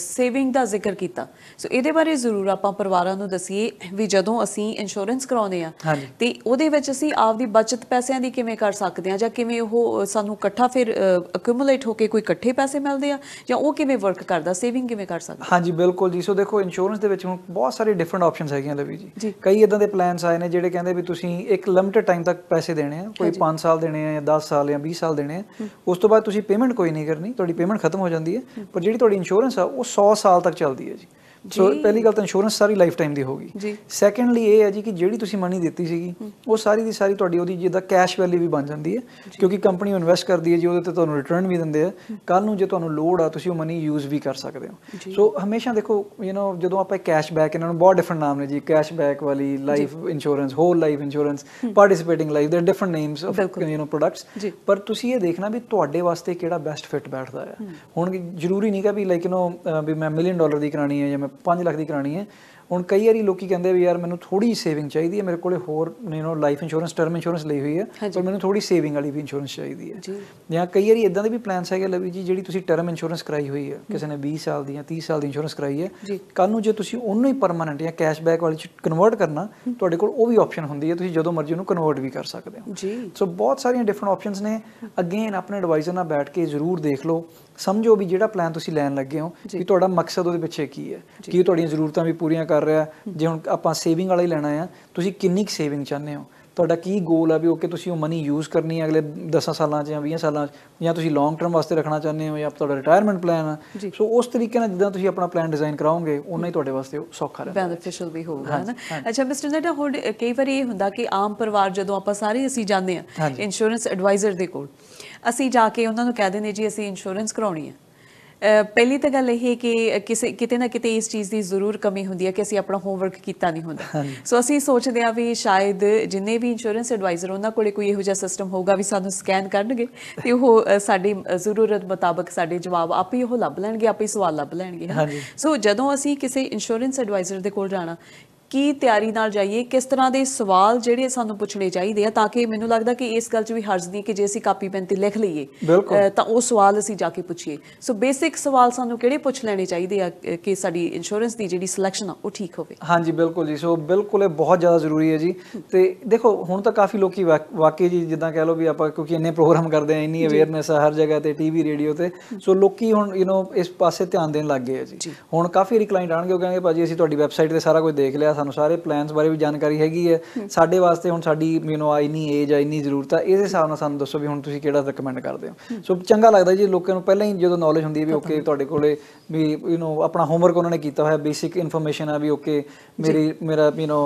ਸੇਵਿੰਗ ਦਾ ਜ਼ਿਕਰ ਕੀਤਾ ਸੋ ਇਹਦੇ ਬਾਰੇ ਜ਼ਰੂਰ ਆਪਾਂ ਪਰਿਵਾਰਾਂ ਨੂੰ ਦੱਸੀਏ ਵੀ ਜਦੋਂ ਅਸੀਂ ਇੰਸ਼ੋਰੈਂਸ ਕਰਾਉਨੇ ਆ ਤੇ ਉਹਦੇ ਵਿੱਚ ਅਸੀਂ ਆਪਦੀ ਬਚਤ ਪੈਸਿਆਂ ਦੀ ਕਿਵੇਂ ਕਰ ਸਕਦੇ ਆ ਜਾਂ ਕਿਵੇਂ ਉਹ ਸਾਨੂੰ ਇਕੱਠਾ ਫਿਰ ਅਕਿਊਮੂਲੇਟ ਹੋ ਕੇ ਕੋਈ ਇਕੱਠੇ ਪੈਸੇ ਮਿਲਦੇ ਆ ਜਾਂ ਉਹ ਕਿਵੇਂ ਵਰਕ ਕਰਦਾ ਸੇਵਿੰਗ ਕਿਵੇਂ ਕਰ ਸਕਦੇ ਹਾਂਜੀ ਬਿਲਕੁਲ ਜੀ ਸੋ ਦੇਖੋ ਇੰਸ਼ੋਰੈਂਸ ਦੇ ਵਿੱਚ ਹੁਣ ਬਹੁਤ ਸਾਰੇ ਡਿਫਰੈਂਟ ਆਪਸ਼ਨਸ ਹੈਗੀਆਂ ਲਵੀ ਜੀ ਕਈ ਇਦਾਂ ਦੇ ਪਲਾਨਸ ਆਏ ਨੇ ਜਿਹੜੇ ਕਹਿੰਦੇ ਵੀ ਤੁਸੀਂ ਇੱਕ ਲਿਮਿਟਡ ਟਾਈਮ ਤੱਕ ਪੈਸੇ ਦੇਣੇ ਆ ਕੋਈ 5 ਸਾਲ ਦੇਣੇ ਆ ਜਾਂ 10 ਸਾਲ ਜਾਂ 20 ਸਾਲ ਦੇਣੇ ਆ ਉਸ ਤੋਂ ਬਾਅਦ ਤੁਸੀਂ ਪੇਮੈਂਟ ਕੋਈ ਨਹੀਂ ਕਰਨੀ ਤੁਹਾਡੀ ਪੇਮੈਂਟ ਖਤਮ ਹੋ ਜਾਂਦੀ ਹੈ ਪਰ ਜਿਹੜੀ ਤੁਹਾਡੀ ਇੰਸ਼ੋਰੈਂਸ ਆ ਉਹ 100 ਸਾਲ ਤੱਕ ਚੱਲਦੀ ਹੈ ਜੀ ਸੋ ਪਹਿਲੀ ਗੱਲ ਤਾਂ ਇੰਸ਼ੋਰੈਂਸ ਸਾਰੀ ਲਾਈਫ ਟਾਈਮ ਦੀ ਹੋਗੀ ਜੀ ਸੈਕੰਡਲੀ ਇਹ ਹੈ ਜੀ ਕਿ ਜਿਹੜੀ ਤੁਸੀਂ ਮਨੀ ਦਿੱਤੀ ਸੀਗੀ ਉਹ ਸਾਰੀ ਦੀ ਸਾਰੀ ਤੁਹਾਡੀ ਉਹਦੀ ਜਿਹਦਾ ਕੈਸ਼ ਵੈਲਿਊ ਵੀ ਬਣ ਜਾਂਦੀ ਹੈ ਕਿਉਂਕਿ ਕੰਪਨੀ ਇਨਵੈਸਟ ਕਰਦੀ ਹੈ ਜੀ ਉਹਦੇ ਤੇ ਤੁਹਾਨੂੰ ਰਿਟਰਨ ਵੀ ਦਿੰਦੇ ਆ ਕੱਲ ਨੂੰ ਜੇ ਤੁਹਾਨੂੰ ਲੋੜ ਆ ਤੁਸੀਂ ਉਹ ਮਨੀ ਯੂਜ਼ ਵੀ ਕਰ ਸਕਦੇ ਹੋ ਸੋ ਹਮੇਸ਼ਾ ਦੇਖੋ ਯੂ نو ਜਦੋਂ ਆਪਾਂ ਕੈਸ਼ ਬੈਕ ਇਹਨਾਂ ਨੂੰ ਬਹੁਤ ਡਿਫਰੈਂਟ ਨਾਮ ਨੇ ਜੀ ਕੈਸ਼ ਬੈਕ ਵਾਲੀ life insurance whole life insurance participating life ਦੇ different names of you know products ਪਰ ਤੁਸੀਂ ਇਹ ਦੇਖਣਾ ਵੀ ਤੁਹਾਡੇ ਵਾਸਤੇ ਕਿਹੜਾ ਬੈਸਟ ਫਿਟ ਬੈਠਦਾ ਹੈ ਹੁਣ ਜ਼ਰੂਰੀ ਨਹੀਂ ਕਿ ਵੀ ਲਾਈਕ ਯੂ نو ਵੀ ਮੈਂ ਮਿਲੀਅਨ ਡਾਲਰ ਦੀ ਕਰਾਣੀ ਹੈ ਜਾਂ ਮੈਂ 5 ਲੱਖ ਦੀ ਕਰਾਣੀ ਹੈ ਹੁਣ ਕਈ ਵਾਰੀ ਲੋਕੀ ਕਹਿੰਦੇ ਵੀ ਯਾਰ ਮੈਨੂੰ ਥੋੜੀ ਸੇਵਿੰਗ ਚਾਹੀਦੀ ਹੈ ਮੇਰੇ ਕੋਲੇ ਹੋਰ you know life insurance term insurance ਲਈ ਹੋਈ ਹੈ ਪਰ ਮੈਨੂੰ ਥੋੜੀ ਸੇਵਿੰਗ ਵਾਲੀ ਵੀ ਇੰਸ਼ੋਰੈਂਸ ਚਾਹੀਦੀ ਹੈ ਜਾਂ ਕਈ ਵਾਰੀ ਇਦਾਂ ਦੇ ਵੀ ਪਲਾਨਸ ਹੈਗੇ ਲਵੀ ਜੀ ਜਿਹੜੀ ਤੁਸੀਂ ਟਰਮ ਇੰਸ਼ੋਰੈਂਸ ਕਰਾਈ ਹੋਈ ਹੈ ਕਿਸੇ ਨੇ 20 ਸਾਲ ਦੀ ਜਾਂ 30 ਸਾਲ ਦੀ ਇੰਸ਼ੋਰੈਂਸ ਕਰਾਈ ਹੈ ਕੱਲ ਨੂੰ ਜੇ ਤੁਸੀਂ ਉਹਨੂੰ ਹੀ ਪਰਮਨੈਂਟ ਜਾਂ ਕੈਸ਼ਬੈਕ ਵਾਲੀ ਚ ਕਨਵਰਟ ਕਰਨਾ ਤੁਹਾਡੇ ਕੋਲ ਉਹ ਵੀ ਆਪਸ਼ਨ ਹੁੰਦੀ ਹੈ ਤੁਸੀਂ ਜਦੋਂ ਮਰਜ਼ੀ ਉਹਨੂੰ ਕਨਵਰਟ ਵੀ ਕਰ ਸਕਦੇ ਹੋ ਜੀ ਸੋ ਬਹੁਤ ਸਾਰੀਆਂ ਡਿਫਰੈਂਟ ਆਪਸ਼ਨਸ ਨੇ ਅਗੇਨ ਆਪਣੇ ਐਡਵਾਈਜ਼ਰ ਨਾਲ ਬੈਠ ਕੇ ਜ਼ਰੂਰ ਦੇਖ ਲਓ ਸਮਝੋ ਵੀ ਜਿਹੜਾ ਪਲਾਨ ਤੁਸੀਂ ਲੈਣ ਲੱਗੇ ਹੋ ਕਿ ਤੁਹਾਡਾ ਮਕਸਦ ਉਹਦੇ ਪਿੱਛੇ ਕੀ ਹੈ ਕਿ ਉਹ ਤੁਹਾਡੀਆਂ ਜ਼ਰੂਰਤਾਂ ਵੀ ਪੂਰੀਆਂ ਕਰ ਰਿਹਾ ਜੇ ਹੁਣ ਆਪਾਂ ਸੇਵਿੰਗ ਵਾਲਾ ਹੀ ਲੈਣਾ ਆ ਤੁਸੀਂ ਕਿੰਨੀ ਕੁ ਸੇਵਿੰਗ ਚਾਹੁੰਦੇ ਹੋ ਤੁਹਾਡਾ ਕੀ ਗੋਲ ਆ ਵੀ ਓਕੇ ਤੁਸੀਂ ਉਹ ਮਨੀ ਯੂਜ਼ ਕਰਨੀ ਹੈ ਅਗਲੇ 10 ਸਾਲਾਂ 'ਚ ਜਾਂ 20 ਸਾਲਾਂ 'ਚ ਜਾਂ ਤੁਸੀਂ ਲੌਂਗ ਟਰਮ ਵਾਸਤੇ ਰੱਖਣਾ ਚਾਹੁੰਦੇ ਹੋ ਜਾਂ ਤੁਹਾਡਾ ਰਿਟਾਇਰਮੈਂਟ ਪਲਾਨ ਆ ਸੋ ਉਸ ਤਰੀਕੇ ਨਾਲ ਜਿੱਦਾਂ ਤੁਸੀਂ ਆਪਣਾ ਪਲਾਨ ਡਿਜ਼ਾਈਨ ਕਰਾਓਗੇ ਉਨਾ ਹੀ ਤੁਹਾਡੇ ਵਾਸਤੇ ਸੌਖਾ ਰਹੇਗਾ ਬੈਨੀਫੀਸ਼ੀਅਲ ਵੀ ਹੋਊਗਾ ਨਾ ਅੱਛਾ ਮਿਸਟਰ ਨੇਟਾ ਹੁਣ ਕਈ ਵਾਰੀ ਇਹ ਹੁੰਦਾ ਕਿ ਆਮ ਪਰਿਵਾਰ ਜਦੋਂ ਆਪਾਂ ਸਾਰੇ ਅਸੀਂ ਜਾਂਦੇ ਆ ਇੰਸ਼ੋਰੈਂਸ ਐਡਵਾਈਜ਼ਰ ਦੇ ਕੋਲ ਅਸੀਂ ਜਾ ਕੇ ਉਹਨਾਂ ਨੂੰ ਕਹਿ ਦਿੰਦੇ ਜੀ ਅਸੀਂ ਇੰਸ਼ੋਰੈਂਸ ਕਰਾਉਣੀ ਹੈ ਪਹਿਲੀ ਤਾਂ ਗੱਲ ਇਹ ਹੈ ਕਿ ਕਿਸੇ ਕਿਤੇ ਨਾ ਕਿਤੇ ਇਸ ਚੀਜ਼ ਦੀ ਜ਼ਰੂਰ ਕਮੀ ਹੁੰਦੀ ਹੈ ਕਿ ਅਸੀਂ ਆਪਣਾ ਹੋਮਵਰਕ ਕੀਤਾ ਨਹੀਂ ਹੁੰਦਾ ਸੋ ਅਸੀਂ ਸੋਚਦੇ ਆ ਵੀ ਸ਼ਾਇਦ ਜਿੰਨੇ ਵੀ ਇੰਸ਼ੋਰੈਂਸ ਐਡਵਾਈਜ਼ਰ ਉਹਨਾਂ ਕੋਲੇ ਕੋਈ ਇਹੋ ਜਿਹਾ ਸਿਸਟਮ ਹੋਊਗਾ ਵੀ ਸਾਨੂੰ ਸਕੈਨ ਕਰਨਗੇ ਤੇ ਉਹ ਸਾਡੀ ਜ਼ਰੂਰਤ ਮੁਤਾਬਕ ਸਾਡੇ ਜਵਾਬ ਆਪੇ ਉਹ ਲੱਭ ਲੈਣਗੇ ਆਪੇ ਸਵਾਲ ਲੱਭ ਲੈਣਗੇ ਸੋ ਜਦੋਂ ਅਸੀਂ ਕਿਸੇ ਇੰਸ਼ੋਰੈਂਸ ਐਡਵਾਈਜ਼ਰ ਦੇ ਕੋਲ ਜਾਣਾ ਕੀ ਤਿਆਰੀ ਨਾਲ ਜਾਈਏ ਕਿਸ ਤਰ੍ਹਾਂ ਦੇ ਸਵਾਲ ਜਿਹੜੇ ਸਾਨੂੰ ਪੁੱਛਣੇ ਚਾਹੀਦੇ ਆ ਤਾਂ ਕਿ ਮੈਨੂੰ ਲੱਗਦਾ ਕਿ ਇਸ ਗੱਲ 'ਚ ਵੀ ਹਰਜ ਨਹੀਂ ਕਿ ਜੇ ਅਸੀਂ ਕਾਪੀ ਪੈਨ ਤੇ ਲਿਖ ਲਈਏ ਤਾਂ ਉਹ ਸਵਾਲ ਅਸੀਂ ਜਾ ਕੇ ਪੁੱਛੀਏ ਸੋ ਬੇਸਿਕ ਸਵਾਲ ਸਾਨੂੰ ਕਿਹੜੇ ਪੁੱਛ ਲੈਣੇ ਚਾਹੀਦੇ ਆ ਕਿ ਸਾਡੀ ਇੰਸ਼ੋਰੈਂਸ ਦੀ ਜਿਹੜੀ ਸਿਲੈਕਸ਼ਨ ਆ ਉਹ ਠੀਕ ਹੋਵੇ ਹਾਂਜੀ ਬਿਲਕੁਲ ਜੀ ਸੋ ਬਿਲਕੁਲ ਇਹ ਬਹੁਤ ਜ਼ਿਆਦਾ ਜ਼ਰੂਰੀ ਹੈ ਜੀ ਤੇ ਦੇਖੋ ਹੁਣ ਤਾਂ ਕਾਫੀ ਲੋਕੀ ਵਾਕਈ ਜੀ ਜਿੱਦਾਂ ਕਹਿ ਲਓ ਵੀ ਆਪਾਂ ਕਿਉਂਕਿ ਇੰਨੇ ਪ੍ਰੋਗਰਾਮ ਕਰਦੇ ਆ ਇੰਨੀ ਅਵੇਅਰਨੈਸ ਆ ਹਰ ਜਗ੍ਹਾ ਤੇ ਟੀਵੀ ਰੇਡੀਓ ਤੇ ਸੋ ਲੋਕੀ ਹੁਣ ਯੂ نو ਇਸ ਪਾਸੇ ਧਿਆਨ ਦੇਣ ਲੱਗ ਗਏ ਆ ਜੀ ਹੁਣ ਕਾਫੀ ਰਿਕਲਾਈਂਟ ਆਣਗੇ ਉਹ ਕਹਿੰਗੇ ਭਾਜੀ ਅਸੀਂ ਤੁਹਾਡੀ ਵੈਬਸਾਈਟ ਤੇ ਸਾਰਾ ਕੁਝ ਦੇਖ ਲਿਆ ਸਾਨੂੰ ਸਾਰੇ ਪਲਾਨਸ ਬਾਰੇ ਵੀ ਜਾਣਕਾਰੀ ਹੈਗੀ ਹੈ ਸਾਡੇ ਵਾਸਤੇ ਹੁਣ ਸਾਡੀ ਯੂਨੋ ਆਈ ਨਹੀਂ ਏਜ ਆ ਇਨੀ ਜ਼ਰੂਰਤ ਆ ਇਹਦੇ ਹਿਸਾਬ ਨਾਲ ਸਾਨੂੰ ਦੱਸੋ ਵੀ ਹੁਣ ਤੁਸੀਂ ਕਿਹੜਾ ਰეკਮੈਂਡ ਕਰਦੇ ਹੋ ਸੋ ਚੰਗਾ ਲੱਗਦਾ ਜੀ ਲੋਕਾਂ ਨੂੰ ਪਹਿਲਾਂ ਹੀ ਜਦੋਂ ਨੌਲੇਜ ਹੁੰਦੀ ਹੈ ਵੀ ਓਕੇ ਤੁਹਾਡੇ ਕੋਲੇ ਵੀ ਯੂ ਨੋ ਆਪਣਾ ਹੋਮਵਰਕ ਉਹਨਾਂ ਨੇ ਕੀਤਾ ਹੋਇਆ ਬੇਸਿਕ ਇਨਫੋਰਮੇਸ਼ਨ ਆ ਵੀ ਓਕੇ ਮੇਰੀ ਮੇਰਾ ਨੋ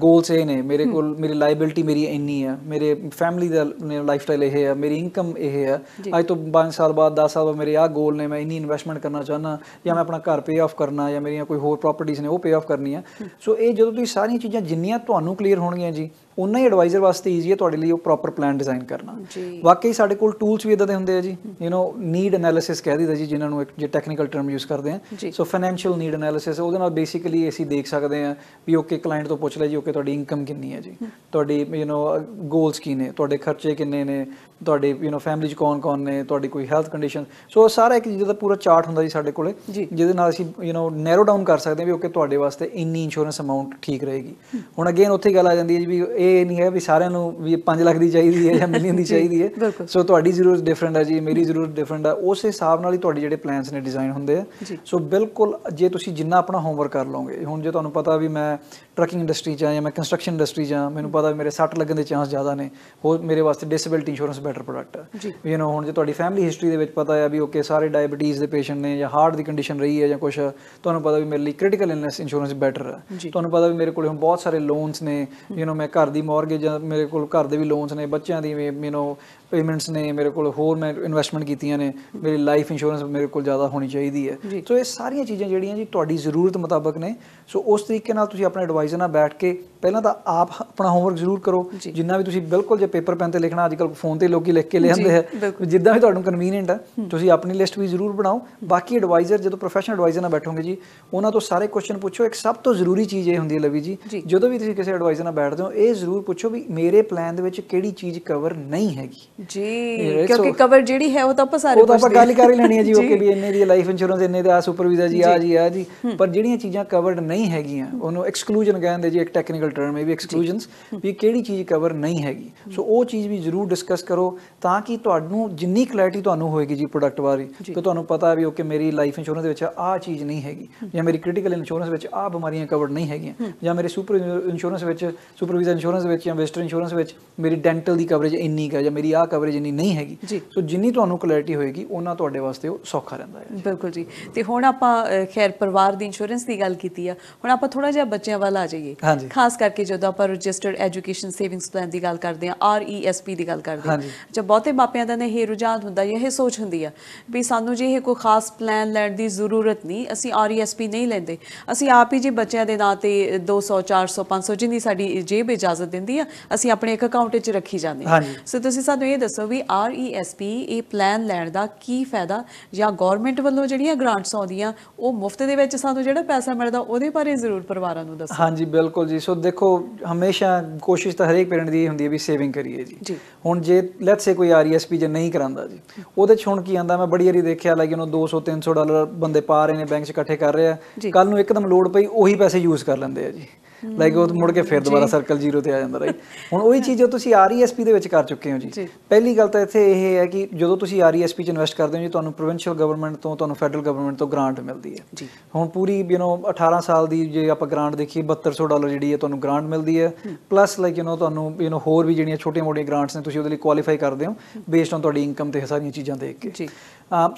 ਗੋਲਸ ਇਹ ਨੇ ਮੇਰੇ ਕੋਲ ਮੇਰੀ ਲਾਇਬਿਲਟੀ ਮੇਰੀ ਇੰਨੀ ਆ ਮੇਰੇ ਫੈਮਿਲੀ ਦਾ ਲਾਈਫਸਟਾਈਲ ਇਹ ਆ ਮੇਰੀ ਇਨਕਮ ਇਹ ਆ ਅੱਜ ਤੋਂ 5 ਸਾਲ ਬਾਅਦ 10 ਸਾਲ ਬਾਅਦ ਮੇਰੇ ਆ ਗੋਲ ਨੇ ਮੈਂ ਇੰਨੀ ਇਨਵੈਸਟਮੈਂਟ ਕਰਨਾ ਚਾਹਨਾ ਜਾਂ ਮੈਂ ਆਪਣਾ ਘਰ ਪੇ ਆਫ ਕਰਨਾ ਜਾਂ ਮੇਰੀਆਂ ਕੋਈ ਹੋਰ ਪ੍ਰਾਪਰਟੀਆਂ ਨੇ ਉਹ ਪੇ ਆਫ ਕਰਨੀਆਂ ਸੋ ਇਹ ਜਦੋਂ ਤੁਸੀਂ ਸਾਰੀਆਂ ਚੀਜ਼ਾਂ ਜਿੰਨੀਆਂ ਤੁਹਾਨੂੰ ਕਲੀਅਰ ਹੋਣਗੀਆਂ ਜੀ ਉਹਨਾਂ ਹੀ ਐਡਵਾਈਜ਼ਰ ਵਾਸਤੇ ਈਜ਼ੀ ਹੈ ਤੁਹਾਡੇ ਲਈ ਉਹ ਪ੍ਰੋਪਰ ਪਲਾਨ ਡਿਜ਼ਾਈਨ ਕਰਨਾ ਵਾਕਈ ਸਾਡੇ ਕੋਲ ਟੂਲਸ ਵੀ ਇਦਾਂ ਦੇ ਹੁੰਦੇ ਆ ਜੀ ਯੂ نو ਨੀਡ ਐਨਾਲਿਸਿਸ ਕਹਿ ਦਿੰਦਾ ਜੀ ਜਿਨ੍ਹਾਂ ਨੂੰ ਇੱਕ ਜੇ ਟੈਕਨੀਕਲ ਟਰਮ ਯੂਜ਼ ਕਰਦੇ ਆ ਸੋ ਫਾਈਨੈਂਸ਼ੀਅਲ ਨੀਡ ਐਨਾਲਿਸਿਸ ਉਹਦੇ ਨਾਲ ਬੇਸਿਕਲੀ ਅਸੀਂ ਦੇਖ ਸਕਦੇ ਆ ਵੀ ਓਕੇ ਕਲਾਇੰਟ ਤੋਂ ਪੁੱਛ ਲੈ ਜੀ ਓਕੇ ਤੁਹਾਡੀ ਇਨਕਮ ਕਿੰਨੀ ਹੈ ਜੀ ਤੁਹਾਡੀ ਯੂ نو ਗੋਲਸ ਕੀ ਨੇ ਤੁਹਾਡੇ ਖਰਚੇ ਕਿੰਨੇ ਨੇ ਤੁਹਾਡੇ ਯੂ نو ਫੈਮਿਲੀ ਚ ਕੌਣ-ਕੌਣ ਨੇ ਤੁਹਾਡੀ ਕੋਈ ਹੈਲਥ ਕੰਡੀਸ਼ਨ ਸੋ ਸਾਰਾ ਇੱਕ ਜਿਹਦਾ ਪੂਰਾ ਚਾਰਟ ਹੁੰਦਾ ਜੀ ਸਾਡੇ ਕੋਲੇ ਜਿਹਦੇ ਨਾਲ ਅਸੀਂ ਯੂ نو ਨੈਰੋ ਡਾਊਨ ਕਰ ਸਕਦੇ ਆ ਵੀ ਓਕੇ ਤੁਹਾਡੇ ਵਾਸਤੇ ਇੰਨੀ ਇੰਸ਼ੋਰੈਂਸ ਅਮਾਉਂਟ ਠੀਕ ਰਹੇਗੀ ਹੁਣ ਅਗੇਨ ਉੱਥੇ ਗੱਲ ਆ ਜਾਂਦੀ ਹੈ ਜੀ ਵੀ ਇਹ ਨਹੀਂ ਹੈ ਵੀ ਸਾਰਿਆਂ ਨੂੰ ਵੀ 5 ਲੱਖ ਦੀ ਚਾਹੀਦੀ ਹੈ ਜਾਂ ਮਿਲੀਅਨ ਦੀ ਚਾਹੀਦੀ ਹੈ ਸੋ ਤੁਹਾਡੀ ਜ਼ਰੂਰ ਡਿਫਰੈਂਟ ਹੈ ਜੀ ਮੇਰੀ ਜ਼ਰੂਰਤ ਡਿਫਰੈਂਟ ਹੈ ਉਸ ਹਿਸਾਬ ਨਾਲ ਹੀ ਤੁਹਾਡੇ ਜਿਹੜੇ ਪਲਾਨਸ ਨੇ ਡਿਜ਼ਾਈਨ ਹੁੰਦੇ ਆ ਸੋ ਬਿਲਕੁਲ ਜੇ ਤੁਸੀਂ ਜਿੰਨਾ ਆਪਣਾ ਹੋਮਵਰਕ ਕਰ ਲਓਗੇ ਹੁਣ ਜੇ ਤੁਹਾਨੂੰ ਪਤਾ ਵੀ ਮੈਂ ਟਰੱਕਿੰਗ ਇੰਡਸਟਰੀ 'ਚ ਆ ਜਾਂ ਮੈਂ ਕੰਸਟਰਕਸ਼ਨ ਇੰਡਸਟਰੀ 'ਚ ਆ ਮੈਨੂੰ ਪਤਾ ਵੀ ਮੇਰੇ ਸੱਟ ਲੱਗਣ ਦੇ ਚਾਂਸ ਜ਼ਿਆਦਾ ਨੇ ਉਹ ਮੇਰੇ ਵਾਸਤੇ ਡਿਸੇਬਿਲਟੀ ਇੰਸ਼ੋਰੈਂਸ ਬੈਟਰ ਪ੍ਰੋਡਕਟ ਹੈ ਯੂ نو ਹੁਣ ਜੇ ਤੁਹਾਡੀ ਫੈਮਿਲੀ ਹਿਸਟਰੀ ਦੇ ਵਿੱਚ ਪਤਾ ਹੈ ਵੀ ਓਕੇ ਸਾਰੇ ਡਾਇਬੀਟੀਜ਼ ਦੇ ਪੇਸ਼ੈਂਟ ਨੇ ਜਾਂ ਹਾਰਟ ਦੀ ਕੰਡੀਸ਼ਨ ਰਹੀ ਹੈ ਜਾਂ ਕੁਝ ਤੁਹਾਨੂੰ ਪਤਾ ਵੀ ਮੇਰੇ ਲਈ ਕ੍ਰਿਟੀਕਲ ਇਲਨੈਸ ਇੰਸ਼ੋਰੈਂਸ ਬੈਟਰ ਹੈ ਤੁਹਾਨੂੰ ਪਤਾ ਵੀ ਮੇਰੇ ਕੋਲ ਹੁਣ ਬਹੁਤ ਸਾਰੇ ਲੋਨਸ ਨੇ ਯੂ نو ਮੈਂ ਘਰ ਦੀ ਮੌਰਗੇਜ ਮੇਰੇ ਕੋਲ ਘਰ ਦੇ ਵੀ ਲੋਨਸ ਨੇ ਬੱਚਿਆਂ ਦੀ ਮੈਨੂੰ ਪੇਮੈਂਟਸ ਨੇ ਮੇਰੇ ਕੋਲ ਹੋਰ ਮੈਂ ਇਨਵੈਸਟਮੈਂਟ ਕੀਤੀਆਂ ਨੇ ਮੇਰੀ ਲਾਈਫ ਇੰਸ਼ੋਰੈਂਸ ਮੇਰੇ ਕੋਲ ਜ਼ਿਆਦਾ ਹੋਣੀ ਚਾਹੀਦੀ ਹੈ ਸੋ ਇਹ ਸਾਰੀਆਂ ਚੀਜ਼ਾਂ ਜਿਹੜੀਆਂ ਜੀ ਤੁਹਾਡੀ ਜ਼ਰੂਰਤ ਮੁਤਾਬਕ ਨੇ ਸੋ ਉਸ ਤਰੀਕੇ ਨਾਲ ਤੁਸੀਂ ਆਪਣੇ ਐਡਵਾਈਜ਼ਰ ਨਾਲ ਬੈਠ ਕੇ ਪਹਿਲਾਂ ਤਾਂ ਆਪ ਆਪਣਾ ਹੋਮਵਰਕ ਜ਼ਰੂਰ ਕਰੋ ਜਿੰਨਾ ਵੀ ਤੁਸੀਂ ਬਿਲਕੁਲ ਜੇ ਪੇਪਰ ਪੈਨ ਤੇ ਲਿਖਣਾ ਅੱਜਕੱਲ ਫੋਨ ਤੇ ਲੋਕੀ ਲਿਖ ਕੇ ਲੈ ਜਾਂਦੇ ਹੈ ਜਿੱਦਾਂ ਵੀ ਤੁਹਾਨੂੰ ਕਨਵੀਨੀਅੰਟ ਹੈ ਤੁਸੀਂ ਆਪਣੀ ਲਿਸਟ ਵੀ ਜ਼ਰੂਰ ਬਣਾਓ ਬਾਕੀ ਐਡਵਾਈਜ਼ਰ ਜਦੋਂ ਪ੍ਰੋਫੈਸ਼ਨਲ ਐਡਵਾਈਜ਼ਰ ਨਾਲ ਬੈਠੋਗੇ ਜੀ ਉਹਨਾਂ ਤੋਂ ਸਾਰੇ ਕੁਐਸਚਨ ਪੁੱਛੋ ਇੱਕ ਸਭ ਤੋਂ ਜ਼ਰੂਰੀ ਚੀਜ਼ ਇਹ ਹੁੰਦੀ ਹੈ ਲਵੀ ਜੀ ਜਦੋਂ ਵੀ ਤੁਸੀਂ ਕਿਸੇ ਐਡਵਾਈਜ਼ਰ ਨਾਲ ਬੈਠਦੇ ਹੋ ਇਹ ਜ਼ਰੂਰ ਪੁੱਛੋ ਵੀ ਮੇਰੇ ਪਲਾਨ ਦੇ ਵਿੱਚ ਕਿਹੜੀ ਚੀਜ਼ ਕਵਰ ਨਹੀਂ ਹੈਗੀ ਜੀ ਕਿਉਂਕਿ ਕਵਰ ਜਿਹੜੀ ਹੈ ਉਹ ਤਾਂ ਆਪਾਂ ਸਾਰੇ ਉਹ ਤਾਂ ਆਪਾਂ ਗੱਲ ਕਰ ਹੀ ਲੈਣੀ ਹੈ ਜੀ ਓਕੇ ਵੀ ਇੰਨੇ ਦੀ ਲਾਈਫ ਇੰਸ਼ੋਰੈਂਸ ਇੰਨੇ ਦਾ ਸੁਪਰ ਵੀਜ਼ਾ ਜੀ ਆ ਜੀ ਆ ਜੀ ਪਰ ਜਿਹੜੀਆਂ ਚੀਜ਼ਾਂ ਕਵਰਡ ਨਹੀਂ ਹੈਗੀਆਂ ਉਹਨੂੰ ਐਕਸਕਲੂਜਨ ਕਹਿੰਦੇ ਜੀ ਇੱਕ ਟੈਕਨੀਕਲ ਟਰਮ ਹੈ ਵੀ ਐਕਸਕਲੂਜਨਸ ਵੀ ਕਿਹੜੀ ਚੀਜ਼ ਕਵਰ ਨਹੀਂ ਹੈਗੀ ਸੋ ਉਹ ਚੀਜ਼ ਵੀ ਜ਼ਰੂਰ ਡਿਸਕਸ ਕਰੋ ਤਾਂ ਕਿ ਤੁਹਾਨੂੰ ਜਿੰਨੀ ਕਲੈਰਿਟੀ ਤੁਹਾਨੂੰ ਹੋਏਗੀ ਜੀ ਪ੍ਰੋਡਕਟ ਬਾਰੇ ਕਿ ਤੁਹਾਨੂੰ ਪਤਾ ਵੀ ਓਕੇ ਮੇਰੀ ਲਾਈਫ ਇੰਸ਼ੋਰੈਂਸ ਦੇ ਵਿੱਚ ਆ ਚੀਜ਼ ਨਹੀਂ ਹੈਗੀ ਜਾਂ ਮੇਰੀ ਕ੍ਰਿਟੀਕਲ ਇੰਸ਼ੋਰੈਂਸ ਵਿੱਚ ਆ ਬਿਮਾਰੀਆਂ ਕਵਰਡ ਨਹੀਂ ਹੈਗੀਆਂ ਜਾਂ ਮੇਰੇ ਸੁਪਰ ਇੰਸ਼ੋਰੈਂਸ ਵਿੱਚ ਸੁਪਰਵਾਈਜ਼ਰ ਇੰਸ਼ੋਰੈਂਸ ਵਿੱਚ ਜਾਂ ਵੈਸਟਰਨ ਇੰਸ਼ੋਰੈਂਸ ਵਿੱਚ ਮੇਰੀ ਡੈਂਟਲ ਦੀ ਕਵਰੇਜ ਇੰਨੀ ਹੈ ਜਾਂ ਮੇਰੀ ਆ ਆ ਕਵਰੇਜ ਇੰਨੀ ਨਹੀਂ ਹੈਗੀ ਸੋ ਜਿੰਨੀ ਤੁਹਾਨੂੰ ਕਲੈਰਿਟੀ ਹੋਏਗੀ ਉਹਨਾਂ ਤੁਹਾਡੇ ਵਾਸਤੇ ਉਹ ਸੌਖਾ ਰਹਿੰਦਾ ਹੈ ਬਿਲਕੁਲ ਜੀ ਤੇ ਹੁਣ ਆਪਾਂ ਖੈਰ ਪਰਿਵਾਰ ਦੀ ਇੰਸ਼ੋਰੈਂਸ ਦੀ ਗੱਲ ਕੀਤੀ ਆ ਹੁਣ ਆਪਾਂ ਥੋੜਾ ਜਿਹਾ ਬੱਚਿਆਂ ਵੱਲ ਆ ਜਾਈਏ ਖਾਸ ਕਰਕੇ ਜਦੋਂ ਆਪਾਂ ਰਜਿਸਟਰਡ ਐਜੂਕੇਸ਼ਨ ਸੇਵਿੰਗਸ ਪਲਾਨ ਦੀ ਗੱਲ ਕਰਦੇ ਆ ਆਰ ਈ ਐਸ ਪੀ ਦੀ ਗੱਲ ਕਰਦੇ ਆ ਜਦ ਬਹੁਤੇ ਮਾਪਿਆਂ ਦਾ ਇਹ ਰੁਝਾਨ ਹੁੰਦਾ ਇਹ ਸੋਚ ਹੁੰਦੀ ਆ ਵੀ ਸਾਨੂੰ ਜੀ ਇਹ ਕੋਈ ਖਾਸ ਪਲਾਨ ਲੈਣ ਦੀ ਜ਼ਰੂਰਤ ਨਹੀਂ ਅਸੀਂ ਆਰ ਈ ਐਸ ਪੀ ਨਹੀਂ ਲੈਂਦੇ ਅਸੀਂ ਆਪ ਹੀ ਜੀ ਬੱਚਿਆਂ ਦੇ ਨਾਂ ਤੇ 200 400 500 ਜਿੰਨੀ ਸਾਡੀ ਜੇਬ ਇਜਾਜ਼ਤ ਦਿੰਦੀ ਆ ਅਸੀਂ ਆਪਣੇ ਇੱਕ ਅਕਾਊਂਟ ਵਿੱਚ ਰੱਖੀ ਜਾਂਦੇ ਸੋ ਤੁਸੀਂ ਸਾਨੂੰ ਇਹ ਇਹ ਦੱਸੋ ਵੀ RESP ਇਹ ਪਲਾਨ ਲੈਣ ਦਾ ਕੀ ਫਾਇਦਾ ਜਾਂ ਗਵਰਨਮੈਂਟ ਵੱਲੋਂ ਜਿਹੜੀਆਂ ਗ੍ਰਾਂਟਸ ਆਉਂਦੀਆਂ ਉਹ ਮੁਫਤ ਦੇ ਵਿੱਚ ਸਾਨੂੰ ਜਿਹੜਾ ਪੈਸਾ ਮਿਲਦਾ ਉਹਦੇ ਬਾਰੇ ਜ਼ਰੂਰ ਪਰਿਵਾਰਾਂ ਨੂੰ ਦੱਸੋ ਹਾਂਜੀ ਬਿਲਕੁਲ ਜੀ ਸੋ ਦੇਖੋ ਹਮੇਸ਼ਾ ਕੋਸ਼ਿਸ਼ ਤਾਂ ਹਰੇਕ ਪੇਰੈਂਟ ਦੀ ਹੁੰਦੀ ਹੈ ਵੀ ਸੇਵਿੰਗ ਕਰੀਏ ਜੀ ਹੁਣ ਜੇ ਲੈਟਸ ਸੇ ਕੋਈ RESP ਜੇ ਨਹੀਂ ਕਰਾਂਦਾ ਜੀ ਉਹਦੇ ਚ ਹੁਣ ਕੀ ਆਂਦਾ ਮੈਂ ਬੜੀ ਵਾਰੀ ਦੇਖਿਆ ਲਾਈਕ ਯੂ 200 300 ਡਾਲਰ ਬੰਦੇ ਪਾ ਰਹੇ ਨੇ ਬੈਂਕ 'ਚ ਇਕੱਠੇ ਕਰ ਰਹੇ ਆ ਕੱਲ ਨੂੰ ਇੱਕਦਮ ਲੋਡ ਪਈ ਉਹੀ ਪੈਸੇ ਯੂਜ਼ ਕਰ ਲੈਂਦੇ ਆ ਜੀ ਲਾਈਕ ਉਹ ਮੁੜ ਕੇ ਫੇਰ ਦੁਬਾਰਾ ਸਰਕਲ ਜ਼ੀਰੋ ਤੇ ਆ ਜਾਂਦਾ ਰਹੀ ਹੁਣ ਉਹੀ ਚੀਜ਼ ਜੋ ਤੁਸੀਂ ਆਰਈਐਸਪੀ e ਦੇ ਵਿੱਚ ਕਰ ਚੁੱਕੇ ਹੋ ਜੀ ਪਹਿਲੀ ਗੱਲ ਤਾਂ ਇੱਥੇ ਇਹ ਹੈ ਕਿ ਜਦੋਂ ਤੁਸੀਂ ਆਰਈਐਸਪੀ e ਚ ਇਨਵੈਸਟ ਕਰਦੇ ਹੋ ਜੀ ਤੁਹਾਨੂੰ ਪ੍ਰੋਵਿੰਸ਼ੀਅਲ ਗਵਰਨਮੈਂਟ ਤੋਂ ਤੁਹਾਨੂੰ ਫੈਡਰਲ ਗਵਰਨਮੈਂਟ ਤੋਂ ਗ੍ਰਾਂਟ ਮਿਲਦੀ ਹੈ ਜੀ ਹੁਣ ਪੂਰੀ ਯੂ نو 18 ਸਾਲ ਦੀ ਜੇ ਆਪਾਂ ਗ੍ਰਾਂਟ ਦੇਖੀਏ 7200 ਡਾਲਰ ਜਿਹੜੀ ਹੈ ਤੁਹਾਨੂੰ ਗ੍ਰਾਂਟ ਮਿਲਦੀ ਹੈ ਪਲੱਸ ਲਾਈਕ ਯੂ نو ਤੁਹਾਨੂੰ ਯੂ نو ਹੋਰ ਵੀ ਜਿਹੜੀਆਂ ਛੋਟੀਆਂ-ਮੋਟੀਆਂ ਗ੍ਰਾਂਟਸ ਨੇ ਤੁਸੀਂ ਉਹਦੇ ਲਈ ਕੁਆਲੀਫਾਈ ਕਰਦੇ ਹੋ ਬੇਸਡ ਔਨ ਤੁਹਾਡੀ ਇਨਕਮ ਤੇ ਸਾਰੀਆਂ ਚੀਜ਼ਾਂ ਦੇਖ ਕੇ ਜੀ